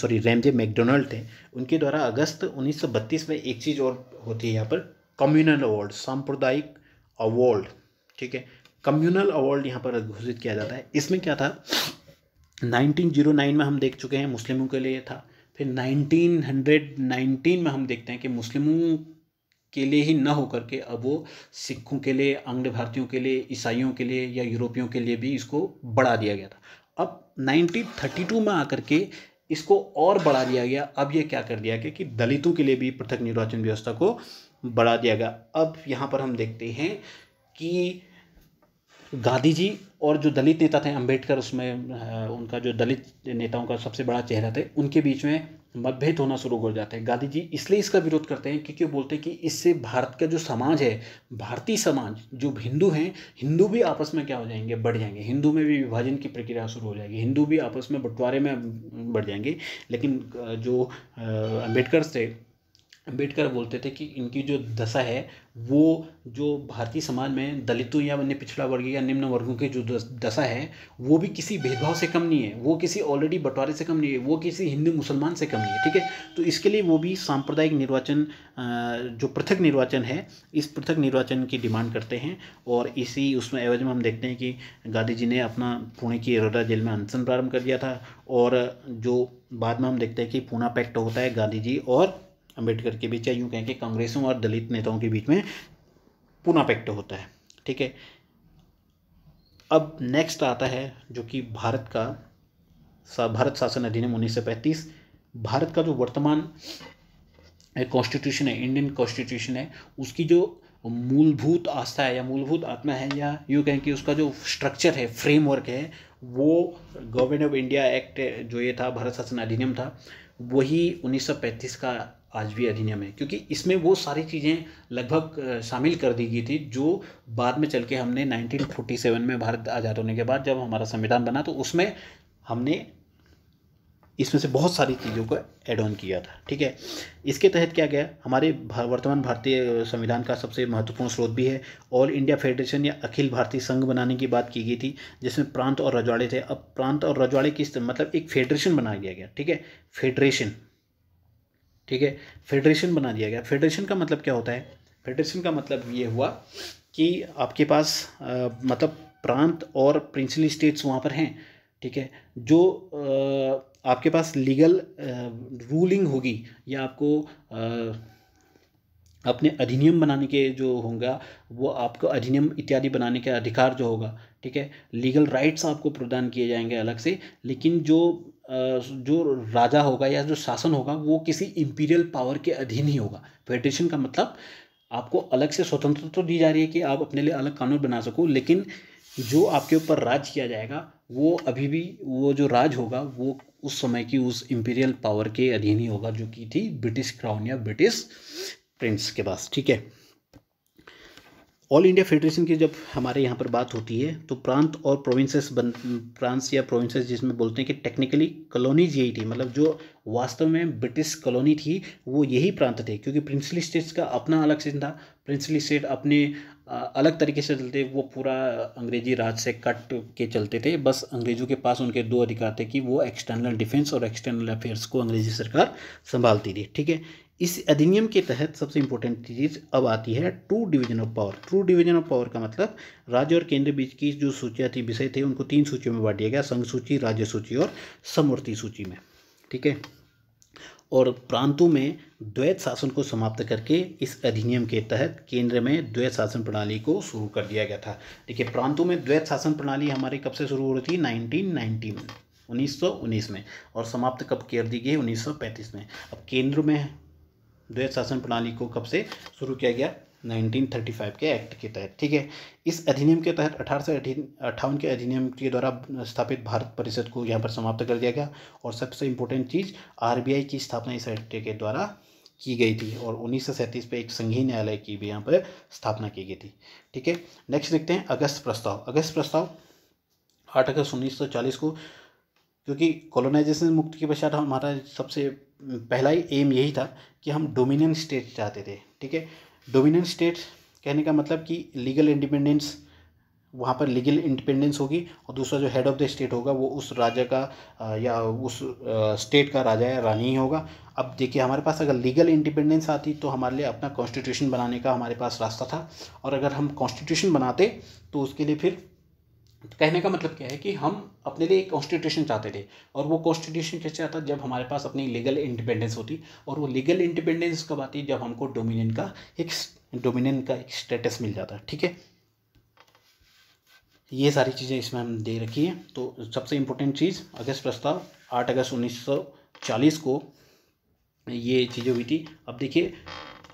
सॉरी रैमजे मैकडोनल्ड थे उनके द्वारा अगस्त 1932 में एक चीज़ और होती है यहाँ पर कम्युनल अवार्ड सांप्रदायिक अवार्ड ठीक है कम्युनल अवार्ड यहाँ पर घोषित किया जाता है इसमें क्या था 1909 में हम देख चुके हैं मुस्लिमों के लिए था फिर 1919 में हम देखते हैं कि मुस्लिमों के लिए ही न होकर के अब वो सिखों के लिए आंग्ल भारतीयों के लिए ईसाइयों के लिए या यूरोपियों के लिए भी इसको बढ़ा दिया गया था अब 1932 में आकर के इसको और बढ़ा दिया गया अब ये क्या कर दिया गया कि दलितों के लिए भी पृथक निर्वाचन व्यवस्था को बढ़ा दिया गया अब यहाँ पर हम देखते हैं कि गांधी जी और जो दलित नेता थे अंबेडकर उसमें उनका जो दलित नेताओं का सबसे बड़ा चेहरा थे उनके बीच में मतभेद होना शुरू हो जाते हैं गांधी जी इसलिए इसका विरोध करते हैं क्योंकि वो बोलते हैं कि इससे भारत का जो समाज है भारतीय समाज जो हिंदू हैं हिंदू भी आपस में क्या हो जाएंगे बढ़ जाएंगे हिंदू में भी विभाजन की प्रक्रिया शुरू हो जाएगी हिंदू भी आपस में बंटवारे में बढ़ जाएंगे लेकिन जो अम्बेडकर थे अम्बेडकर बोलते थे कि इनकी जो दशा है वो जो भारतीय समाज में दलितों या अन्य पिछड़ा वर्ग या निम्न वर्गों की जो दशा है वो भी किसी भेदभाव से कम नहीं है वो किसी ऑलरेडी बंटवारे से कम नहीं है वो किसी हिंदू मुसलमान से कम नहीं है ठीक है तो इसके लिए वो भी सांप्रदायिक निर्वाचन जो पृथक निर्वाचन है इस पृथक निर्वाचन की डिमांड करते हैं और इसी उसमें एवज में हम देखते हैं कि गांधी जी ने अपना पुणे की एरोडा जेल में अनशन प्रारंभ कर दिया था और जो बाद में हम देखते हैं कि पूना पैक्ट होता है गांधी जी और अंबेडकर के बीच या यूँ कहें कि कांग्रेसों और दलित नेताओं के बीच में पुनः पैक्ट होता है ठीक है अब नेक्स्ट आता है जो कि भारत का सा भारत शासन अधिनियम उन्नीस सौ पैंतीस भारत का जो वर्तमान कॉन्स्टिट्यूशन है इंडियन कॉन्स्टिट्यूशन है उसकी जो मूलभूत आस्था है या मूलभूत आत्मा है या यूँ कहें कि उसका जो स्ट्रक्चर है फ्रेमवर्क है वो गवर्नमेंट ऑफ इंडिया एक्ट जो ये था भारत शासन अधिनियम था वही 1935 का आज भी अधिनियम है क्योंकि इसमें वो सारी चीज़ें लगभग शामिल कर दी गई थी जो बाद में चल के हमने 1947 में भारत आज़ाद होने के बाद जब हमारा संविधान बना तो उसमें हमने इसमें से बहुत सारी चीज़ों को एड ऑन किया था ठीक है इसके तहत क्या गया हमारे वर्तमान भारतीय संविधान का सबसे महत्वपूर्ण स्रोत भी है ऑल इंडिया फेडरेशन या अखिल भारतीय संघ बनाने की बात की गई थी जिसमें प्रांत और रजवाड़े थे अब प्रांत और रजवाड़े किस मतलब एक फेडरेशन बनाया गया ठीक है फेडरेशन ठीक है फेडरेशन बना दिया गया फेडरेशन का मतलब क्या होता है फेडरेशन का मतलब ये हुआ कि आपके पास आ, मतलब प्रांत और प्रिंसली स्टेट्स वहाँ पर हैं ठीक है जो आ, आपके पास लीगल रूलिंग होगी या आपको आ, अपने अधिनियम बनाने के जो होगा वो आपको अधिनियम इत्यादि बनाने का अधिकार जो होगा ठीक है लीगल राइट्स आपको प्रदान किए जाएंगे अलग से लेकिन जो जो राजा होगा या जो शासन होगा वो किसी इम्पीरियल पावर के अधीन ही होगा फेडरेशन का मतलब आपको अलग से स्वतंत्रता तो दी जा रही है कि आप अपने लिए अलग कानून बना सको लेकिन जो आपके ऊपर राज किया जाएगा वो अभी भी वो जो राज होगा वो उस समय की उस इम्पीरियल पावर के अधीन ही होगा जो कि थी ब्रिटिश क्राउन या ब्रिटिश प्रिंस के पास ठीक है ऑल इंडिया फेडरेशन की जब हमारे यहाँ पर बात होती है तो प्रांत और प्रोविंसेस बन प्रांत या प्रोविंसेस जिसमें बोलते हैं कि टेक्निकली कॉलोनीज यही थी मतलब जो वास्तव में ब्रिटिश कॉलोनी थी वो यही प्रांत थे क्योंकि प्रिंसली स्टेट्स का अपना अलग सिस्टम था प्रिंसली स्टेट अपने अलग तरीके से चलते वो पूरा अंग्रेजी राज से कट के चलते थे बस अंग्रेज़ों के पास उनके दो अधिकार थे कि वो एक्सटर्नल डिफेंस और एक्सटर्नल अफेयर्स को अंग्रेज़ी सरकार संभालती थी ठीक है इस अधिनियम के तहत सबसे इंपॉर्टेंट चीज़ अब आती है true division of power true division of power का मतलब राज्य और केंद्र बीच की जो सूचियाँ थी विषय थे उनको तीन सूचियों में बांट दिया गया संघ सूची राज्य सूची और समवर्ती सूची में ठीक है और प्रांतों में द्वैत शासन को समाप्त करके इस अधिनियम के तहत केंद्र में द्वैत शासन प्रणाली को शुरू कर दिया गया था देखिए प्रांतों में द्वैत शासन प्रणाली हमारे कब से शुरू हो रही थी नाइनटीन नाइन्टी में उन्नीस में और समाप्त कब कर दी गई 1935 में अब केंद्र में द्वैत शासन प्रणाली को कब से शुरू किया गया 1935 के एक्ट के तहत ठीक है इस अधिनियम के तहत अठारह के अधिनियम के द्वारा स्थापित भारत परिषद को यहाँ पर समाप्त कर दिया गया और सबसे इम्पोर्टेंट चीज़ आर की स्थापना इस एक्ट के द्वारा की गई थी और उन्नीस सौ सैंतीस पर एक संघीय न्यायालय की भी यहाँ पर स्थापना की गई थी ठीक है नेक्स्ट देखते हैं अगस्त प्रस्ताव अगस्त प्रस्ताव आठ अगस्त उन्नीस सौ चालीस को क्योंकि कॉलोनाइजेशन मुक्त के पश्चात हमारा सबसे पहला ही एम यही था कि हम डोमिनियन स्टेट चाहते थे ठीक है डोमिनियन स्टेट कहने का मतलब कि लीगल इंडिपेंडेंस वहाँ पर लीगल इंडिपेंडेंस होगी और दूसरा जो हेड ऑफ़ द स्टेट होगा वो उस राजा का या उस स्टेट का राजा या रानी ही होगा अब देखिए हमारे पास अगर लीगल इंडिपेंडेंस आती तो हमारे लिए अपना कॉन्स्टिट्यूशन बनाने का हमारे पास रास्ता था और अगर हम कॉन्स्टिट्यूशन बनाते तो उसके लिए फिर तो कहने का मतलब क्या है कि हम अपने लिए एक कॉन्स्टिट्यूशन चाहते थे और वो कॉन्स्टिट्यूशन कैसे आता जब हमारे पास अपनी लीगल इंडिपेंडेंस होती और वो लीगल इंडिपेंडेंस कब आती जब हमको डोमिनियन का एक डोमिनियन का एक स्टेटस मिल जाता ठीक है ये सारी चीज़ें इसमें हम दे रखी है तो सबसे इम्पोर्टेंट चीज़ अगस्त प्रस्ताव आठ अगस्त उन्नीस सौ चालीस को ये चीज़ें हुई थी अब देखिए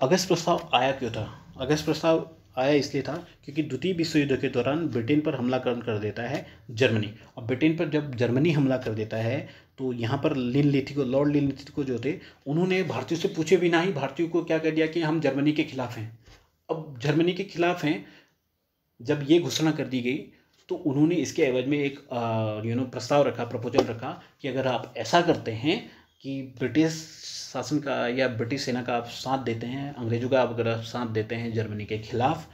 अगस्त प्रस्ताव आया क्यों था अगस्त प्रस्ताव आया इसलिए था क्योंकि द्वितीय विश्व युद्ध के दौरान ब्रिटेन पर हमला कर देता है जर्मनी और ब्रिटेन पर जब जर्मनी हमला कर देता है तो यहाँ पर लिन लिथिको लॉर्ड लिन लिथिको जो थे उन्होंने भारतीयों से पूछे बिना ही भारतीयों को क्या कर दिया कि हम जर्मनी के खिलाफ हैं अब जर्मनी के खिलाफ हैं जब ये घोषणा कर दी गई तो उन्होंने इसके एवज में एक यू नो प्रस्ताव रखा प्रपोजल रखा कि अगर आप ऐसा करते हैं कि ब्रिटिश शासन का या ब्रिटिश सेना का आप साथ देते हैं अंग्रेज़ों का आप अगर आप साथ देते हैं जर्मनी के ख़िलाफ़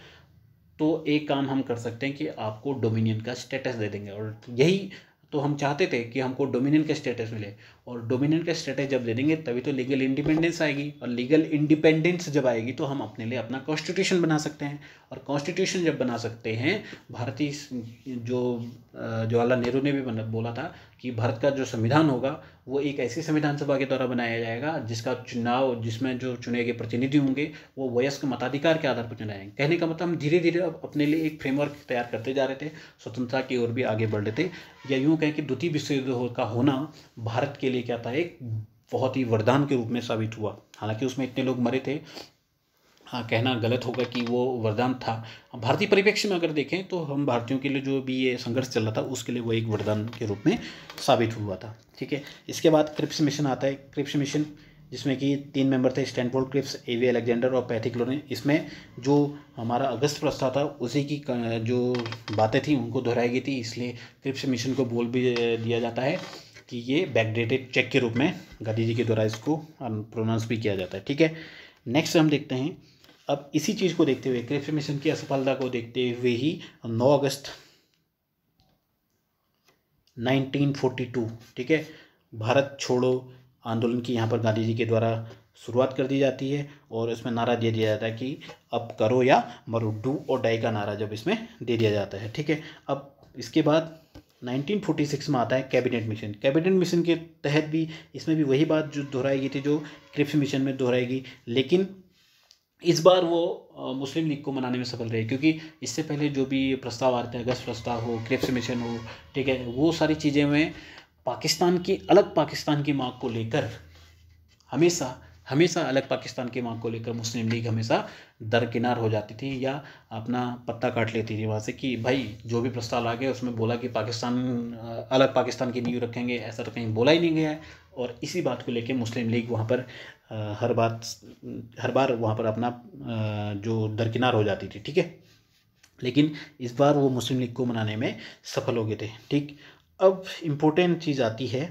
तो एक काम हम कर सकते हैं कि आपको डोमिनियन का स्टेटस दे देंगे और यही तो हम चाहते थे कि हमको डोमिनियन का स्टेटस मिले और डोमिनेंट का स्टेटस जब दे देंगे तभी तो लीगल इंडिपेंडेंस आएगी और लीगल इंडिपेंडेंस जब आएगी तो हम अपने लिए अपना कॉन्स्टिट्यूशन बना सकते हैं और कॉन्स्टिट्यूशन जब बना सकते हैं भारतीय जो जवाहरलाल नेहरू ने भी बोला था कि भारत का जो संविधान होगा वो एक ऐसी संविधान सभा के द्वारा बनाया जाएगा जिसका चुनाव जिसमें जो चुने गए प्रतिनिधि होंगे वो वयस्क मताधिकार के आधार पर चुने जाएंगे कहने का मतलब हम धीरे धीरे अपने लिए एक फ्रेमवर्क तैयार करते जा रहे थे स्वतंत्रता की ओर भी आगे बढ़ रहे थे या यूँ कहें कि द्वितीय विश्व युद्ध का होना भारत के लिए क्या था एक बहुत ही वरदान के रूप में साबित हुआ हालांकि उसमें इतने लोग मरे थे हाँ कहना गलत होगा कि वो वरदान था भारतीय परिप्रेक्ष्य में अगर देखें तो हम भारतीयों के लिए जो भी ये संघर्ष चल रहा था उसके लिए वो एक वरदान के रूप में साबित हुआ था ठीक है इसके बाद क्रिप्स मिशन आता है क्रिप्स मिशन जिसमें कि तीन मेंबर थे Stanford Cripps A V Alexander और पैथिक लोरेन इसमें जो हमारा अगस्त प्रस्ताव था उसी की जो बातें थी उनको दोहराई गई थी इसलिए क्रिप्स मिशन को बोल भी दिया जाता है कि ये बैकडेटेड चेक के रूप में गांधी जी के द्वारा इसको प्रोनाउंस भी किया जाता है ठीक है नेक्स्ट हम देखते हैं अब इसी चीज़ को देखते हुए क्रिप्स मिशन की असफलता को देखते हुए ही नौ अगस्त 1942 ठीक है भारत छोड़ो आंदोलन की यहाँ पर गांधी जी के द्वारा शुरुआत कर दी जाती है और इसमें नारा दे दिया जाता है कि अब करो या मरो डू और डाई का नारा जब इसमें दे दिया जाता है ठीक है अब इसके बाद 1946 में आता है कैबिनेट मिशन कैबिनेट मिशन के तहत भी इसमें भी वही बात जो दोहराई गई थी जो क्रिप्स मिशन में दोहराई गई लेकिन इस बार वो मुस्लिम लीग को मनाने में सफल रहे क्योंकि इससे पहले जो भी प्रस्ताव आते हैं अगस्त प्रस्ताव हो क्रिप्स मिशन हो ठीक है वो सारी चीज़ें में पाकिस्तान की अलग पाकिस्तान की मांग को लेकर हमेशा हमेशा अलग पाकिस्तान की मांग को लेकर मुस्लिम लीग हमेशा दरकिनार हो जाती थी या अपना पत्ता काट लेती थी वहाँ से कि भाई जो भी प्रस्ताव आ गया उसमें बोला कि पाकिस्तान अलग पाकिस्तान की नींव रखेंगे ऐसा तो कहीं बोला ही नहीं गया है और इसी बात को लेकर मुस्लिम लीग वहाँ पर हर बात हर बार वहाँ पर अपना जो दरकिनार हो जाती थी ठीक है लेकिन इस बार वो मुस्लिम लीग को मनाने में सफल हो गए थे ठीक अब इम्पोर्टेंट चीज़ आती है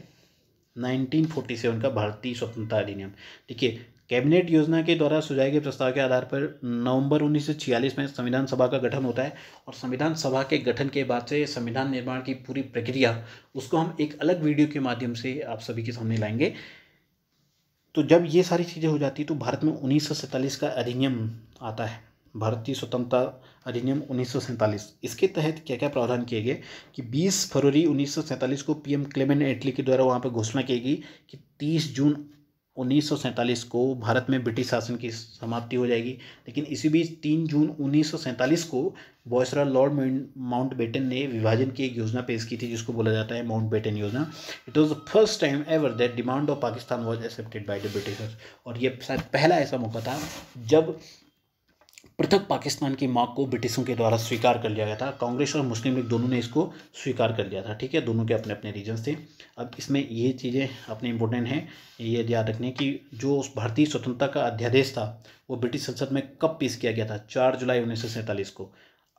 1947 का भारतीय स्वतंत्रता अधिनियम देखिए कैबिनेट योजना के द्वारा सुझाए गए प्रस्ताव के आधार पर नवंबर 1946 में संविधान सभा का गठन होता है और संविधान सभा के गठन के बाद से संविधान निर्माण की पूरी प्रक्रिया उसको हम एक अलग वीडियो के माध्यम से आप सभी के सामने लाएंगे तो जब ये सारी चीज़ें हो जाती तो भारत में उन्नीस का अधिनियम आता है भारतीय स्वतंत्रता अधिनियम उन्नीस इसके तहत क्या क्या प्रावधान किए गए कि 20 फरवरी उन्नीस को पीएम क्लेमेंट एटली के द्वारा वहाँ पर घोषणा की गई कि 30 जून उन्नीस को भारत में ब्रिटिश शासन की समाप्ति हो जाएगी लेकिन इसी बीच तीन जून उन्नीस को बॉयसरा लॉर्ड माउंट बेटन ने विभाजन की एक योजना पेश की थी जिसको बोला जाता है माउंट बेटन योजना it was the first time ever that demand of Pakistan was accepted by the Britishers और ये शायद पहला ऐसा मौका था जब पृथक पाकिस्तान की मांग को ब्रिटिशों के द्वारा स्वीकार कर लिया गया था कांग्रेस और मुस्लिम लीग दोनों ने इसको स्वीकार कर लिया था ठीक है दोनों के अपने अपने रीजन थे अब इसमें ये चीज़ें अपने इंपॉर्टेंट हैं ये याद रखने की जो भारतीय स्वतंत्रता का अध्यादेश था वो ब्रिटिश संसद में कब पेश किया गया था चार जुलाई उन्नीस को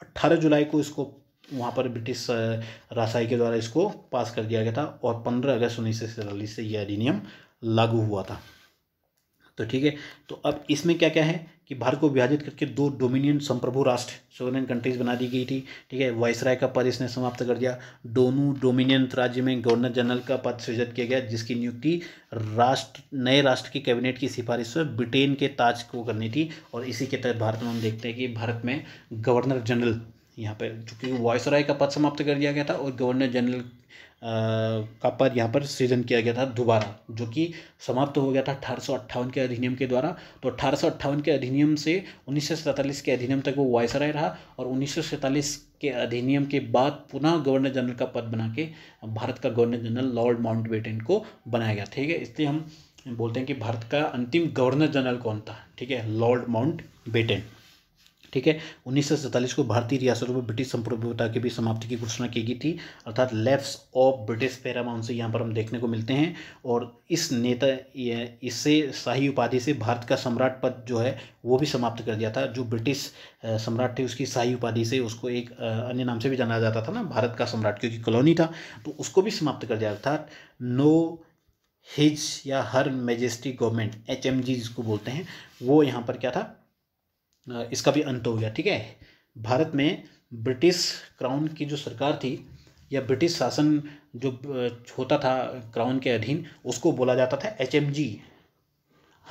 अट्ठारह जुलाई को इसको वहाँ पर ब्रिटिश रासाई के द्वारा इसको पास कर दिया गया था और पंद्रह अगस्त उन्नीस से यह अधिनियम लागू हुआ था तो ठीक है तो अब इसमें क्या क्या है कि भारत को विभाजित करके दो डोमिनियन संप्रभु राष्ट्र सोवरेन कंट्रीज बना दी गई थी ठीक है वायसराय का पद इसने समाप्त कर दिया दोनों डोमिनियन राज्य में गवर्नर जनरल का पद सृजित किया गया जिसकी नियुक्ति राष्ट्र नए राष्ट्र की कैबिनेट की सिफारिश पर ब्रिटेन के ताज को करनी थी और इसी के तहत भारत में हम देखते हैं कि भारत में गवर्नर जनरल यहाँ पर चूँकि वायसराय का पद समाप्त कर दिया गया था और गवर्नर जनरल का पद यहाँ पर सृजन किया गया था दोबारा जो कि समाप्त हो गया था अठारह के अधिनियम के द्वारा तो अठारह के अधिनियम से उन्नीस के अधिनियम तक वो वायसराय रहा और उन्नीस के अधिनियम के बाद पुनः गवर्नर जनरल का पद बना के भारत का गवर्नर जनरल लॉर्ड बेटेन को बनाया गया ठीक है इसलिए हम बोलते हैं कि भारत का अंतिम गवर्नर जनरल कौन था ठीक है लॉर्ड माउंट बेटेन ठीक है उन्नीस को भारतीय रियासतों में ब्रिटिश संप्रभुता की भी समाप्ति की घोषणा की गई थी अर्थात लेफ्ट ऑफ ब्रिटिश पैरामाउंट से यहाँ पर हम देखने को मिलते हैं और इस नेता इससे शाही उपाधि से भारत का सम्राट पद जो है वो भी समाप्त कर दिया था जो ब्रिटिश सम्राट थे उसकी शाही उपाधि से उसको एक अन्य नाम से भी जाना जाता था ना भारत का सम्राट क्योंकि कॉलोनी था तो उसको भी समाप्त कर दिया अर्थात नो हिज या her majesty government H M G जिसको बोलते हैं वो यहाँ पर क्या था इसका भी अंत हो गया ठीक है भारत में ब्रिटिश क्राउन की जो सरकार थी या ब्रिटिश शासन जो होता था क्राउन के अधीन उसको बोला जाता था H M G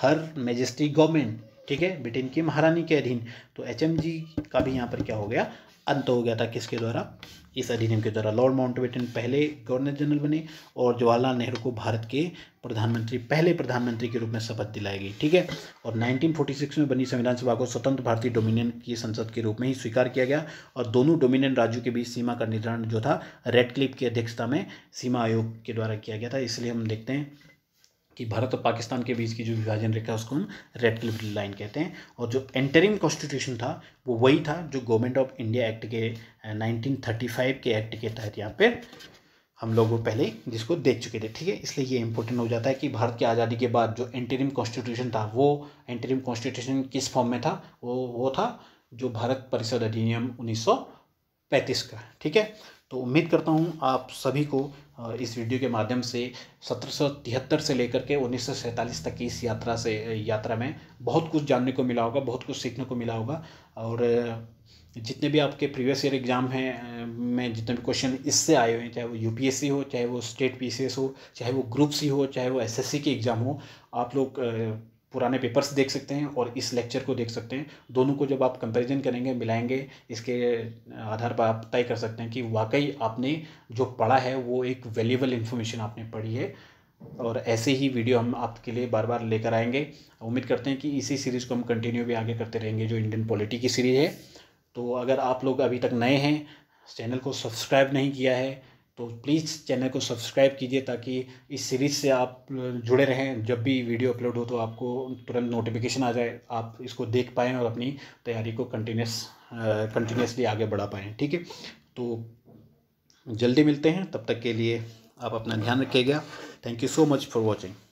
her majesty government ठीक है ब्रिटेन की महारानी के अधीन तो एच एम जी का भी यहाँ पर क्या हो गया अंत हो गया था किसके द्वारा इस अधिनियम के द्वारा लॉर्ड माउंटबेटन पहले गवर्नर जनरल बने और जवाहरलाल नेहरू को भारत के प्रधानमंत्री पहले प्रधानमंत्री के रूप में शपथ दिलाई गई ठीक है और 1946 में बनी संविधान सभा को स्वतंत्र भारतीय डोमिनियन की संसद के रूप में ही स्वीकार किया गया और दोनों डोमिनियन राज्यों के बीच सीमा का निर्धारण जो था रेड क्लिप की अध्यक्षता में सीमा आयोग के द्वारा किया गया था इसलिए हम देखते हैं कि भारत और पाकिस्तान के बीच की जो विभाजन रेखा उसको हम रेड क्लिफ लाइन कहते हैं और जो एंटरिम कॉन्स्टिट्यूशन था वो वही था जो गवर्नमेंट ऑफ इंडिया एक्ट के 1935 के एक्ट के तहत यहाँ पर हम लोग पहले जिसको देख चुके थे ठीक है इसलिए ये इंपॉर्टेंट हो जाता है कि भारत की आज़ादी के बाद जो एंटरिम कॉन्स्टिट्यूशन था वो एंटरिम कॉन्स्टिट्यूशन किस फॉर्म में था वो वो था जो भारत परिषद अधिनियम 1935 का ठीक है तो उम्मीद करता हूँ आप सभी को इस वीडियो के माध्यम से सत्रह से लेकर के उन्नीस तक की इस यात्रा से यात्रा में बहुत कुछ जानने को मिला होगा बहुत कुछ सीखने को मिला होगा और जितने भी आपके प्रीवियस ईयर एग्ज़ाम हैं में जितने भी क्वेश्चन इससे आए हुए हैं चाहे वो यूपीएससी हो चाहे वो स्टेट पीसीएस हो चाहे वो ग्रुप सी हो चाहे वो एसएससी के एग्ज़ाम हो आप लोग पुराने पेपर्स देख सकते हैं और इस लेक्चर को देख सकते हैं दोनों को जब आप कंपैरिजन करेंगे मिलाएंगे इसके आधार पर आप तय कर सकते हैं कि वाकई आपने जो पढ़ा है वो एक वैल्यूबल इन्फॉर्मेशन आपने पढ़ी है और ऐसे ही वीडियो हम आपके लिए बार बार लेकर आएंगे उम्मीद करते हैं कि इसी सीरीज़ को हम कंटिन्यू भी आगे करते रहेंगे जो इंडियन पॉलिटी की सीरीज़ है तो अगर आप लोग अभी तक नए हैं चैनल को सब्सक्राइब नहीं किया है तो प्लीज़ चैनल को सब्सक्राइब कीजिए ताकि इस सीरीज़ से आप जुड़े रहें जब भी वीडियो अपलोड हो तो आपको तुरंत नोटिफिकेशन आ जाए आप इसको देख पाएँ और अपनी तैयारी को कंटिन्यूस कंटिन्यूसली आगे बढ़ा पाएँ ठीक है तो जल्दी मिलते हैं तब तक के लिए आप अपना ध्यान रखिएगा thank you so much for watching